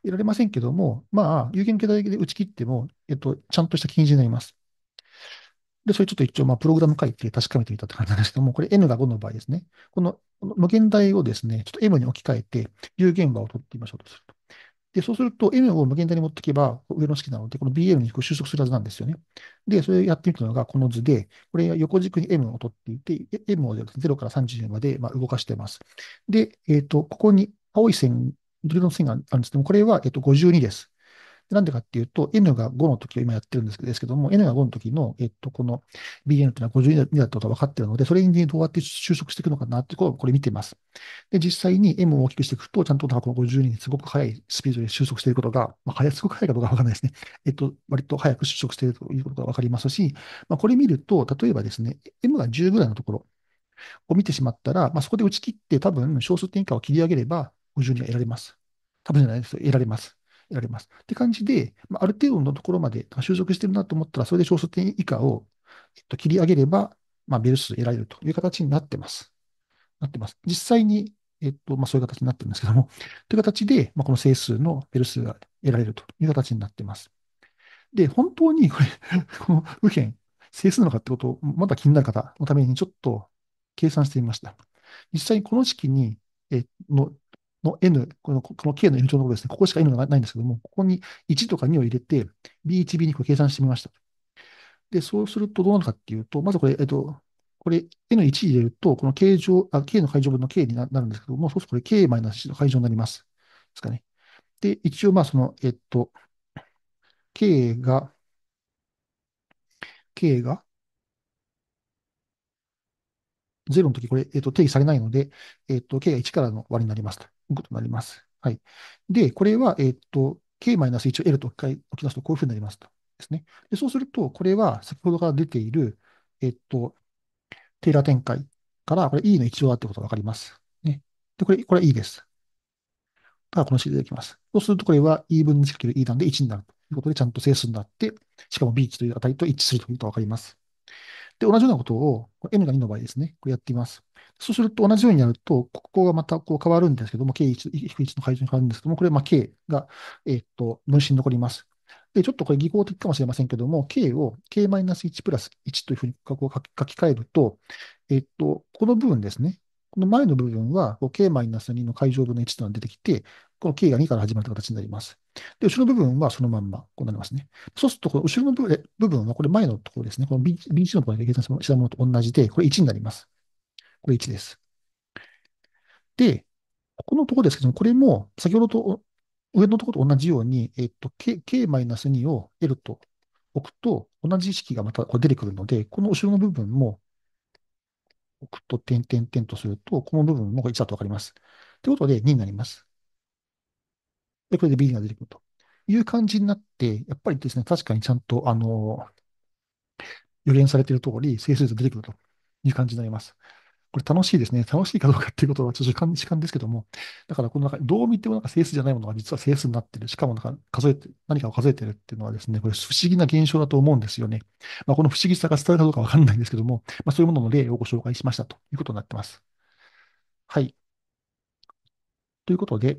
いられませんけども、まあ、有限形態で打ち切っても、えっと、ちゃんとした禁止になります。で、それちょっと一応、まあ、プログラム書いて確かめてみたって感じなんですけども、これ N が5の場合ですね。この無限大をですね、ちょっと M に置き換えて、有限場を取ってみましょうとすると。で、そうすると M を無限大に持っていけば、上の式なので、この BL に収束するはずなんですよね。で、それをやってみたのがこの図で、これ横軸に M を取っていて、M を0から30までまあ動かしてます。で、えっ、ー、と、ここに青い線の線があるんですけども、これは、えっと、52です。なんでかっていうと、N が5の時を今やってるんですけども、N が5の時の、えっと、この BN っていうのは52だったことが分かってるので、それにどうやって収束していくのかなってことをこれ見てます。で、実際に M を大きくしていくと、ちゃんとこの52にすごく速いスピードで収束していることが、まあ、速すごく速いかどうか分かんないですね。えっと、割と早く収束しているということが分かりますし、まあ、これ見ると、例えばですね、M が10ぐらいのところ、を見てしまったら、まあ、そこで打ち切って、多分少数点以下を切り上げれば、矛盾には得られます。多分じゃないです得られます。得られます。って感じで、まあ、ある程度のところまで収束してるなと思ったら、それで小数点以下を、えっと、切り上げれば、まあ、ベル数得られるという形になってます。なってます。実際に、えっと、まあ、そういう形になってるんですけども、という形で、まあ、この整数のベル数が得られるという形になってます。で、本当にこれ この右辺、整数なのかってことを、まだ気になる方のためにちょっと計算してみました。実際にこの式に、えのの n、このこの k の延長のことですね、ここしか n がないんですけども、ここに1とか2を入れて、b1、b2 これ計算してみました。で、そうするとどうなるかっていうと、まずこれ、えっと、これ n1 入れると、この K, 乗あ、k の解乗分の k になるんですけども、そうするとこれ k-1 の解乗になります。ですかね。で、一応まあその、えっと、k が、k が、0の時、これ、えっと、定義されないので、えっと、k が1からの割になりますと。いうことになります。はい。で、これは、えっ、ー、と、k-1 を L と置き出すとこういうふうになりますと。ですね。で、そうすると、これは先ほどから出ている、えっ、ー、と、テーラー展開から、これ E の1乗だってことがわかります。ね。で、これ、これは E です。ただ、この式でできます。そうすると、これは E 分の 1×E なんで1になるということで、ちゃんと整数になって、しかも B 値という値と一致するということがわかります。で、同じようなことを n が2の場合ですね、こやっています。そうすると同じようにやると、ここがまたこう変わるんですけども、k1 の解除に変わるんですけども、これ k が、えー、っと分子に残ります。で、ちょっとこれ技巧的かもしれませんけども、k を k-1 プラス1というふうに書き換えると、えー、っと、この部分ですね、この前の部分は k-2 の解乗分の1というのが出てきて、この K が2から始まる形になります。で、後ろの部分はそのまんま、こうなりますね。そうすると、この後ろの部分は、これ前のところですね。この B1 のところで計算したものと同じで、これ1になります。これ1です。で、ここのところですけども、これも先ほどと上のところと同じように、えっと、K、K-2 を L と置くと、同じ式がまたこう出てくるので、この後ろの部分も置くと、点点点とすると、この部分も1だとわかります。ということで、2になります。で、これで B が出てくるという感じになって、やっぱりですね、確かにちゃんと、あの、予言されている通り、整数図出てくるという感じになります。これ楽しいですね。楽しいかどうかっていうことは、ちょっと主観主観ですけども、だからこの中、どう見てもなんか整数じゃないものが実は整数になってる。しかもなんか数えて、何かを数えてるっていうのはですね、これ不思議な現象だと思うんですよね。まあ、この不思議さが伝わるかどうかわかんないんですけども、まあ、そういうものの例をご紹介しましたということになってます。はい。ということで、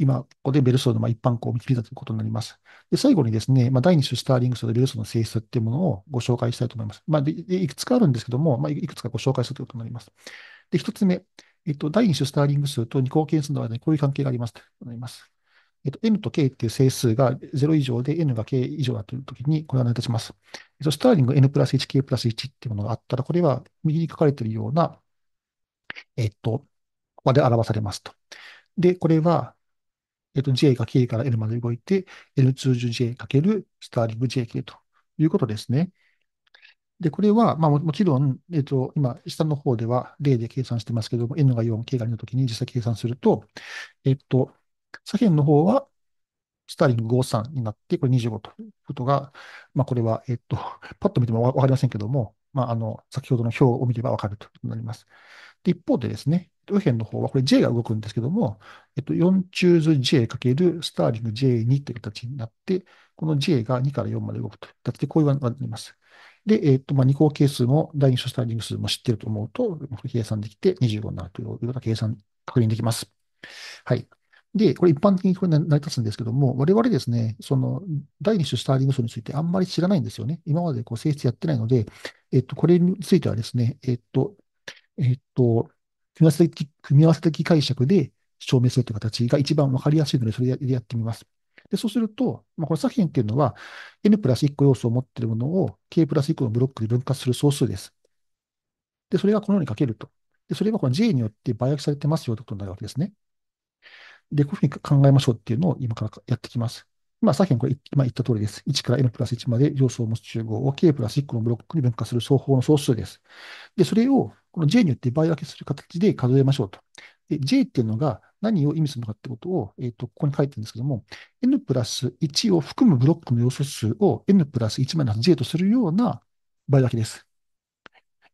今、ここでベルソーの一般項を導いたということになります。で最後にですね、まあ、第2種スターリングスとベルソーの性質っていうものをご紹介したいと思います。まあ、でいくつかあるんですけども、まあ、いくつかご紹介するということになります。で、1つ目、えっと、第2種スターリング数と二項係数の間にこういう関係がありますとなります。えっと、n と k っていう整数が0以上で n が k 以上だというときに、これは成り立ちます。えっと、スターリング n プラス 1k プラス1っていうものがあったら、これは右に書かれているような、えっと、和で表されますと。で、これは、えっと、J が K から L まで動いて、L 通常 J かけるスターリング JK ということですね。で、これは、まあも、もちろん、えっと、今、下の方では例で計算してますけども、N が4、K が2の時に実際計算すると、えっと、左辺の方は、スターリング53になって、これ25ということが、まあ、これは、えっと、パッと見てもわかりませんけども、まあ、あの、先ほどの表を見ればわかるということになります。で、一方でですね、右辺の方は、これ J が動くんですけども、えっと、4チューズ J かけるスターリング J2 という形になって、この J が2から4まで動くとだってこういうのがあります。で、えっと、まあ、2項係数も第2種スターリング数も知ってると思うと、計算できて25になるというような計算確認できます。はい。で、これ一般的にこれ成り立つんですけども、我々ですね、その第二種スターリング層についてあんまり知らないんですよね。今までこう性質やってないので、えっと、これについてはですね、えっと、えっと、組み合わせ的、組み合わせ的解釈で証明するという形が一番わかりやすいので、それでやってみます。で、そうすると、まあ、この左辺っていうのは、n プラス1個要素を持っているものを k プラス1個のブロックで分割する総数です。で、それがこのように書けると。で、それがこの J によって売却されてますよということになるわけですね。で、こういうふうに考えましょうっていうのを今からやってきます。まあ、左辺これ、今言った通りです。1から n プラス1まで要素を持つ集合を k プラス1個のブロックに分化する双方の総数です。で、それをこの J によって倍分けする形で数えましょうと。で、J っていうのが何を意味するのかってことを、えっ、ー、と、ここに書いてるんですけども、N プラス1を含むブロックの要素数を N プラス1マイナス J とするような倍分けです。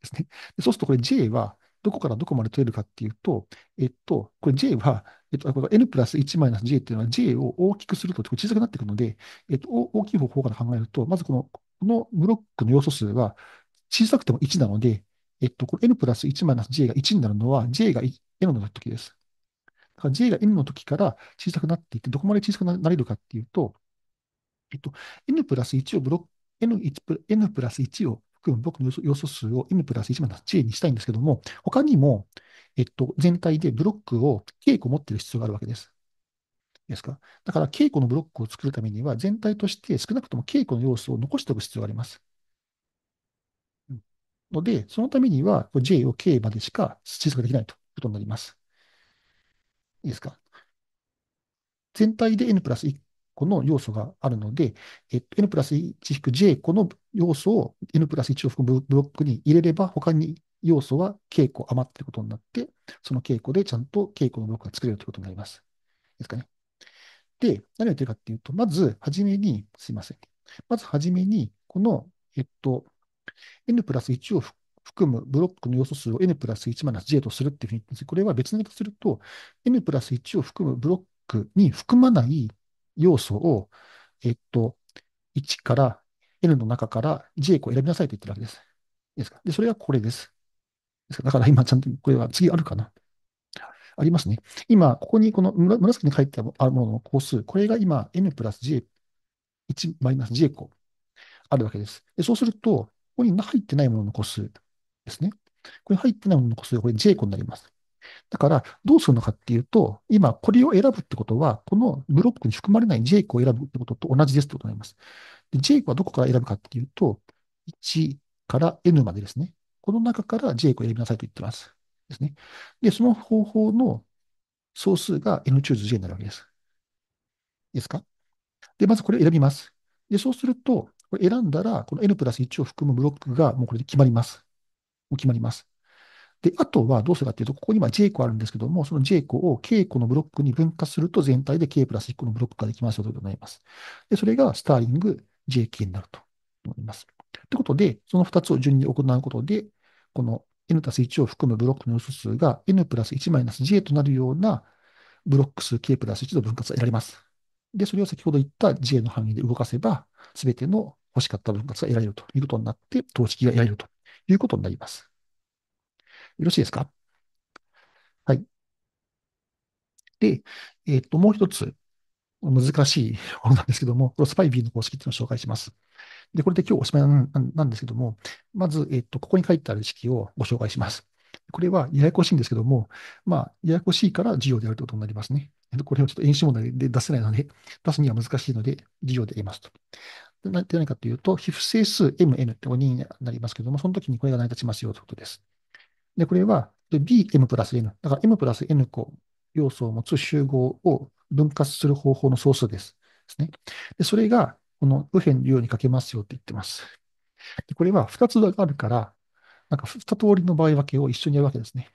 ですね。そうするとこれ J はどこからどこまで取れるかっていうと、えっ、ー、と、これ J は、えっ、ー、と、これ N プラス1マイナス J っていうのは J を大きくすると小さくなっていくので、えっと、大きい方から考えると、まずこの、このブロックの要素数は小さくても1なので、えっと、これ n プラス1マイナス j が1になるのは、j が n の時です。だから j が n の時から小さくなっていって、どこまで小さくなれるかっていうと、えっと、n プラス1をブロック、n, プラス1を含むブロックの要素数を n プラス1マイナス j にしたいんですけども、他にも、えっと、全体でブロックを k 個持っている必要があるわけです。ですかだから、稽古のブロックを作るためには、全体として少なくとも稽古の要素を残しておく必要があります。ので、そのためには J を K までしか小さくできないということになります。いいですか。全体で N プラス1個の要素があるので、えっと、N プラス1引く J 個の要素を N プラス1を含むブロックに入れれば、他に要素は K 古余ってることになって、その K 古でちゃんと K 古のブロックが作れるということになります。いいですかね。で、何を言ってるかっていうと、まず、はじめに、すいません。まずはじめに、この、えっと、n プラス1を含むブロックの要素数を n プラス1マイナス j とするっていうふうに言ってます。これは別の言いとすると、n プラス1を含むブロックに含まない要素を、えっと、1から n の中から j を選びなさいと言ってるわけです。いいですかで、それがこれです。ですかだから今ちゃんと、これは次あるかなありますね。今、ここにこの紫に書いてあるものの個数、これが今 n プラス j1 マイナス j 個あるわけです。でそうすると、ここに入ってないものの個数ですね。これ入ってないものの個数、これ J 個になります。だから、どうするのかっていうと、今、これを選ぶってことは、このブロックに含まれない J 個を選ぶってことと同じですってことになります。J 個はどこから選ぶかっていうと、1から N までですね。この中から J 個を選びなさいと言ってます。ですね。で、その方法の総数が N チューズ J になるわけです。いいですかで、まずこれを選びます。で、そうすると、これ選んだら、この N プラス1を含むブロックがもうこれで決まります。もう決まります。で、あとはどうするかっていうと、ここに今 J 個あるんですけども、その J 個を K 個のブロックに分割すると全体で K プラス1個のブロックができますよということになります。で、それがスターリング JK になると思います。ということで、その2つを順に行うことで、この N プラス1を含むブロックの要素数が N プラス1マイナス J となるようなブロック数 K プラス1の分割が得られます。で、それを先ほど言った J の範囲で動かせば、すべての欲しかった分割が得られるということになって、投資が得られるということになります。よろしいですかはい。で、えっ、ー、と、もう一つ、難しい ものなんですけども、こロスパイビーの公式っていうのを紹介します。で、これで今日おしまいなんですけども、まず、えっ、ー、と、ここに書いてある式をご紹介します。これはややこしいんですけども、まあ、ややこしいから授業であるということになりますね。これをちょっと演習問題で出せないので、出すには難しいので、授業で得ますと。なんて何かというと、非不整数 mn って5になりますけども、その時にこれが成り立ちますよということです。で、これは bm プラス n。だから m プラス n 個要素を持つ集合を分割する方法の総数です。ですね。で、それが、この右辺のように書けますよって言ってます。でこれは2つがあるから、なんか二通りの場合分けを一緒にやるわけですね。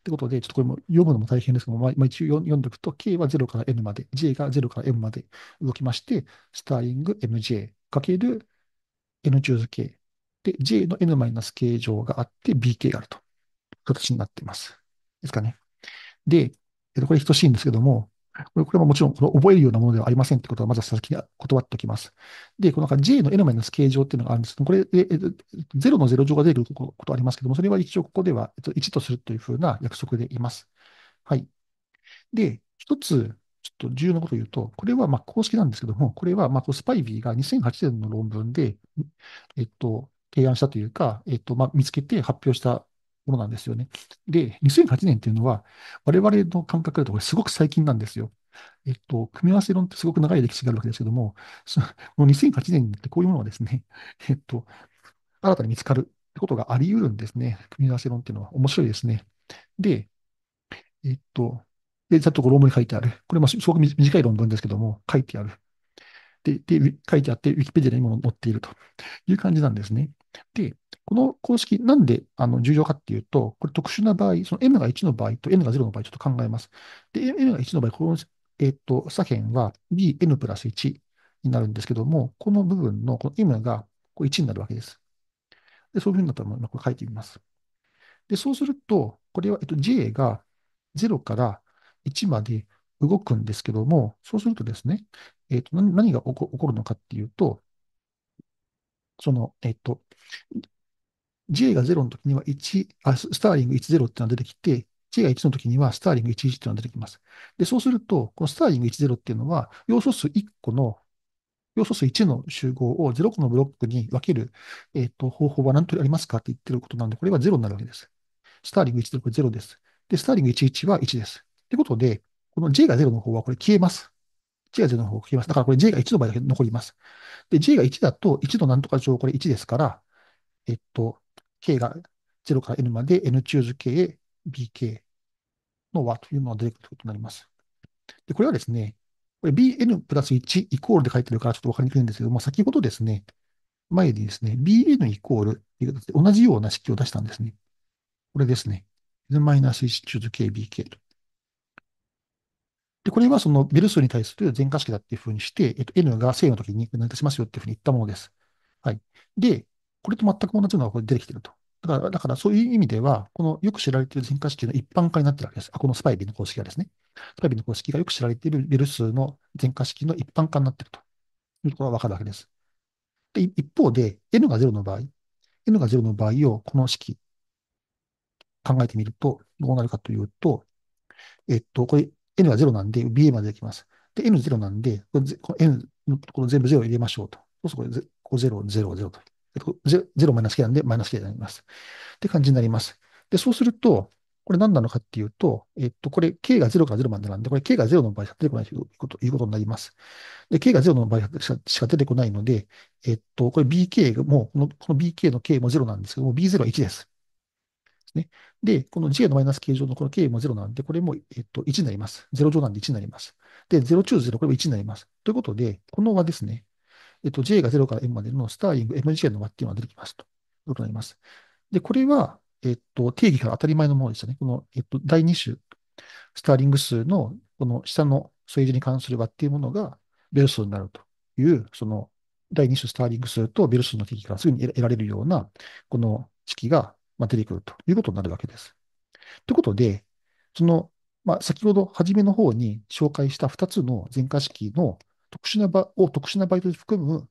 ってことで、ちょっとこれも読むのも大変ですけども、まあ、一応読んでおくと、K は0から N まで、J が0から M まで動きまして、スターリング MJ かける N チューズ K。で、J の N-K 乗があって、BK があると。形になっています。ですかね。で、これ等しいんですけども、これこれももちろんこの覚えるようなものではありませんってことは、まず先に断っておきます。で、この J の N マイナス形状っていうのがあるんですけど、これ、え0の0乗が出ることありますけども、それは一応ここでは1とするというふうな約束でいます。はい。で、一つ、ちょっと重要なことを言うと、これはまあ公式なんですけども、これはまあスパイビーが2008年の論文で、えっと、提案したというか、えっと、まあ、見つけて発表したものなんですよね。で、2008年っていうのは、我々の感覚だとこれすごく最近なんですよ。えっと、組み合わせ論ってすごく長い歴史があるわけですけども、その2008年ってこういうものはですね、えっと、新たに見つかるってことがあり得るんですね。組み合わせ論っていうのは面白いですね。で、えっと、で、ざっとこう論文に書いてある。これもすごく短い論文ですけども、書いてある。で、で書いてあって、ウィキペディアにも載っているという感じなんですね。で、この公式、なんであの重要かっていうと、これ特殊な場合、その m が1の場合と n が0の場合、ちょっと考えます。で、m が1の場合、この、えっ、ー、と、左辺は bn プラス1になるんですけども、この部分のこの m がこう1になるわけです。で、そういうふうになったら、今これ書いてみます。で、そうすると、これは、えっと、j が0から1まで動くんですけども、そうするとですね、えっと、何が起こるのかっていうと、その、えっと、J が0の時には1、あスターリング10っていうのが出てきて、J が1の時にはスターリング11っていうのが出てきます。で、そうすると、このスターリング10っていうのは、要素数1個の、要素数1の集合を0個のブロックに分ける、えっと、方法は何とありますかって言ってることなんで、これは0になるわけです。スターリング10これ0です。で、スターリング11は1です。ってことで、この J が0の方はこれ消えます。J が0の方を消きます。だからこれ J が1の場合だけ残ります。で、J が1だと、1の何とか乗これ1ですから、えっと、K が0から N まで N チューズ K、BK の和というのが出てくるということになります。で、これはですね、これ BN プラス1イコールで書いてるからちょっとわかりにくいんですけども、先ほどですね、前にですね、BN イコールという形で同じような式を出したんですね。これですね。N-1 ーズ KBK と。で、これはそのベル数に対する全化式だっていうふうにして、えっと、N が正の時に成り立ちますよっていうふうに言ったものです。はい。で、これと全く同じようなのがこれ出てきてると。だから、だからそういう意味では、このよく知られている全化式の一般化になってるわけです。あ、このスパイビーの公式がですね。スパイビーの公式がよく知られているベル数の全化式の一般化になってるというところがわかるわけです。で、一方で、N が0の場合、N が0の場合をこの式考えてみると、どうなるかというと、えっと、これ、n は0なんで、BA までできます。で、n0 なんで、この n のところ全部0を入れましょうと。そうするとこれ、0、0、0と。0マイナス k なんで、マイナス k になります。って感じになります。で、そうすると、これ何なのかっていうと、えっと、これ、k が0から0までなんで、これ、k が0の場合しか出てこないというこということになります。で、k が0の場合しか出てこないので、えっと、これ bk も、このこの bk の k も0なんですけども、b0 は1です。ですね。で、この j のマイナス形状のこの k も0なんで、これも、えっと、1になります。0乗なんで1になります。で、0中0、これも1になります。ということで、この和ですね。えっと、j が0から m までのスターリング m j の和っていうのが出てきますと。いうことになります。で、これは、えっと、定義から当たり前のものですよね。この、えっと、第2種、スターリング数の、この下の数字に関する和っていうものが、ベル数になるという、その、第2種スターリング数とベル数の定義からすぐに得られるような、この式がま出てくるということになるわけです。ということで、その、まあ、先ほど初めの方に紹介した2つの全化式の特殊な場を特殊なバイトで含む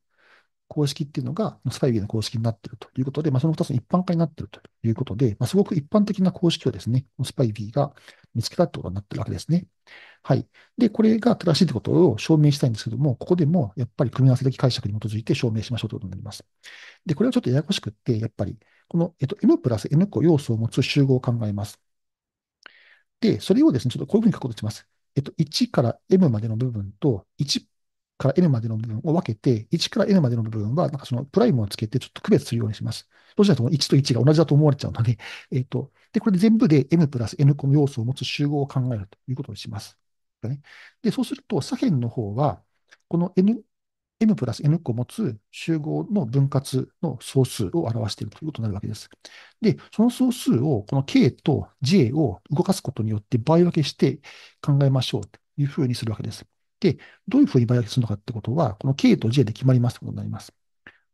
公式っていうのが、スパイビーの公式になっているということで、まあ、その2つの一般化になっているということで、まあ、すごく一般的な公式をですね、スパイビーが見つけたってことになってるわけですね。はい。で、これが正しいってことを証明したいんですけども、ここでもやっぱり組み合わせ的解釈に基づいて証明しましょうということになります。で、これはちょっとややこしくって、やっぱりこの、えっと、M プラス n 個要素を持つ集合を考えます。で、それをですね、ちょっとこういうふうに書くことします。えっと、1から m までの部分と、1から n までの部分を分けて、1から n までの部分は、なんかそのプライムをつけて、ちょっと区別するようにします。そうしないと、1と1が同じだと思われちゃうので、えっと、で、これで全部で m プラス n 個の要素を持つ集合を考えるということにします。ね、で、そうすると、左辺の方は、この n m プラス n 個持つ集合の分割の総数を表しているということになるわけです。で、その総数を、この k と j を動かすことによって倍分けして考えましょうというふうにするわけです。で、どういうふうに倍分けするのかってことは、この k と j で決まりますということになります。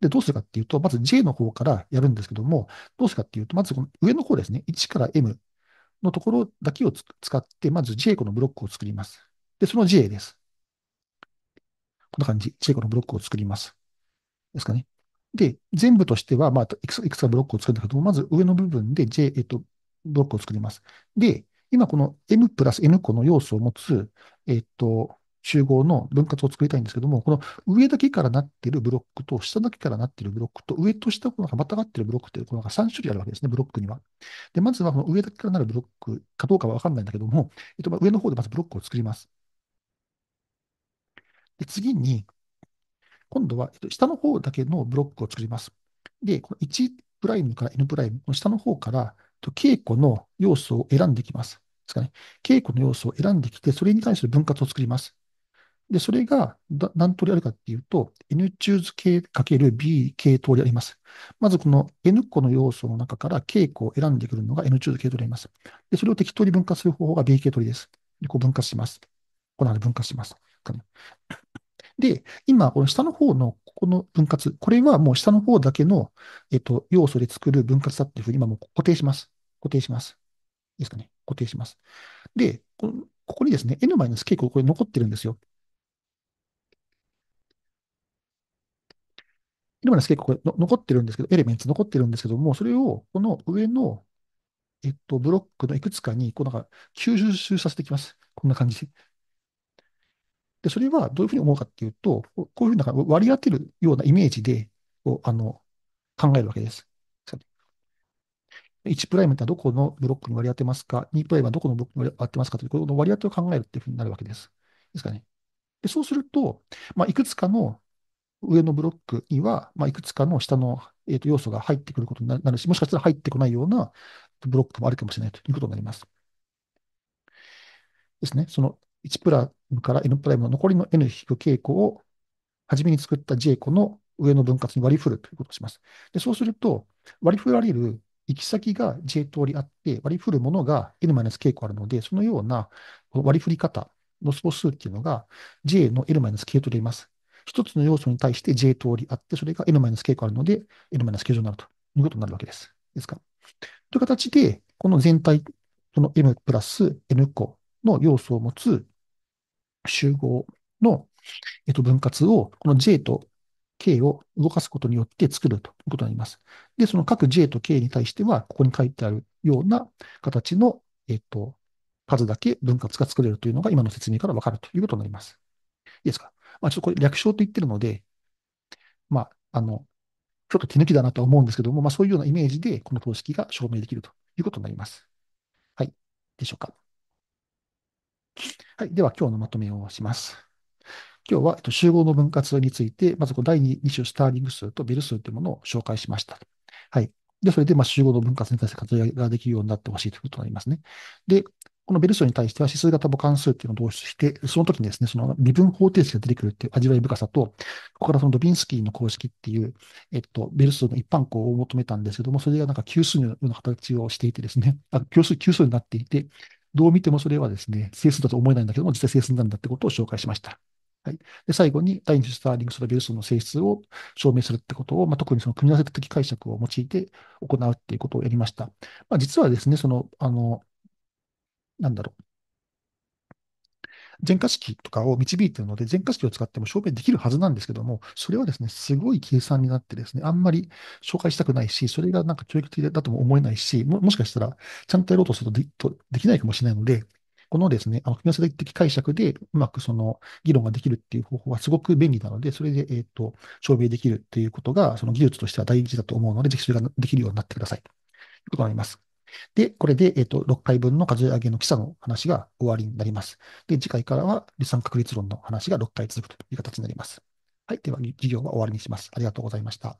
で、どうするかっていうと、まず j の方からやるんですけども、どうするかっていうと、まずこの上の方ですね、1から m のところだけを使って、まず j 個のブロックを作ります。で、その j です。こんな感じ、チェコのブロックを作ります。ですかね。で、全部としては、まあ、いくつかブロックを作るんだけども、まず上の部分で J、えっと、ブロックを作ります。で、今この M プラス N 個の要素を持つ、えっと、集合の分割を作りたいんですけども、この上だけからなっているブロックと、下だけからなっているブロックと、上と下がまたがっているブロックという、このが3種類あるわけですね、ブロックには。で、まずはこの上だけからなるブロックかどうかはわかんないんだけども、えっと、上の方でまずブロックを作ります。で、次に、今度は、えっと、下の方だけのブロックを作ります。で、この1プライムから N プライム、の下の方から、稽古の要素を選んできます。ですかね。稽古の要素を選んできて、それに対する分割を作ります。で、それが何通りあるかっていうと、n チューズける b 系統であります。まずこの n 個の要素の中から稽古を選んでくるのが n チューズ系通りあります。で、それを適当に分割する方法が b 系統です。で、こう分割します。この辺で分割します。かね。で、今、この下の方のここの分割、これはもう下の方だけの、えっと、要素で作る分割だっていうふうに今もう固定します。固定します。ですかね。固定します。で、ここにですね、n マイナス結構これ残ってるんですよ。n マイナス結これ残ってるんですけど、エレメンツ残ってるんですけども、それをこの上の、えっと、ブロックのいくつかに、こうなんか吸収させていきます。こんな感じで、それはどういうふうに思うかっていうと、こういうふうにな割り当てるようなイメージで、こうあの考えるわけです。1プライムってはどこのブロックに割り当てますか、2プライムはどこのブロックに割り当てますかという、この割り当てを考えるっていうふうになるわけです。ですかね。でそうすると、まあ、いくつかの上のブロックには、まあ、いくつかの下の、えー、と要素が入ってくることになるし、もしかしたら入ってこないようなブロックもあるかもしれないということになります。ですね。その1プラムから n プライムの残りの n 引く傾向を、初めに作った j 個の上の分割に割り振るということをします。で、そうすると、割り振られる行き先が j 通りあって、割り振るものが n マイナス傾向あるので、そのような割り振り方の総数っていうのが j の n でと出ます。一つの要素に対して j 通りあって、それが n 傾向あるので、n 傾向になるということになるわけです。ですか。という形で、この全体、その m プラス n 個の要素を持つ集合の、えっと、分割を、この J と K を動かすことによって作るということになります。で、その各 J と K に対しては、ここに書いてあるような形の、えっと、数だけ分割が作れるというのが今の説明からわかるということになります。いいですかまあ、ちょっとこれ略称と言ってるので、まあ、あの、ちょっと手抜きだなとは思うんですけども、まあ、そういうようなイメージで、この等式が証明できるということになります。はい。でしょうか。はい。では、今日のまとめをします。今日は、えっと、集合の分割について、まず第 2, 種スターリング数とベル数というものを紹介しました。はい。で、それで、まあ、集合の分割に対して活用ができるようになってほしいということになりますね。で、このベル数に対しては指数型母関数というのを導出して、その時にですね、その微分方程式が出てくるっていう味わい深さと、ここからそのドビンスキーの公式っていう、えっと、ベル数の一般項を求めたんですけども、それがなんか級数のような形をしていてですね、あ、数、級数になっていて、どう見てもそれはですね、整数だと思えないんだけども、実際整数なんだってことを紹介しました。はい。で、最後に、第二次スターリングスラビルスの性質を証明するってことを、まあ、特にその組み合わせ的解釈を用いて行うっていうことをやりました。まあ、実はですね、その、あの、なんだろう。全化式とかを導いているので、全化式を使っても証明できるはずなんですけども、それはですね、すごい計算になってですね、あんまり紹介したくないし、それがなんか教育的だとも思えないし、ももしかしたら、ちゃんとやろうとするとできないかもしれないので、このですね、あの組み合わせ的解釈でうまくその議論ができるっていう方法はすごく便利なので、それで、えっ、ー、と、証明できるっていうことが、その技術としては大事だと思うので、ぜひそれができるようになってください。ということになります。で、これで、えっと、6回分の数え上げの記者の話が終わりになります。で、次回からは、離散確率論の話が6回続くという形になります。はい。では、授業は終わりにします。ありがとうございました。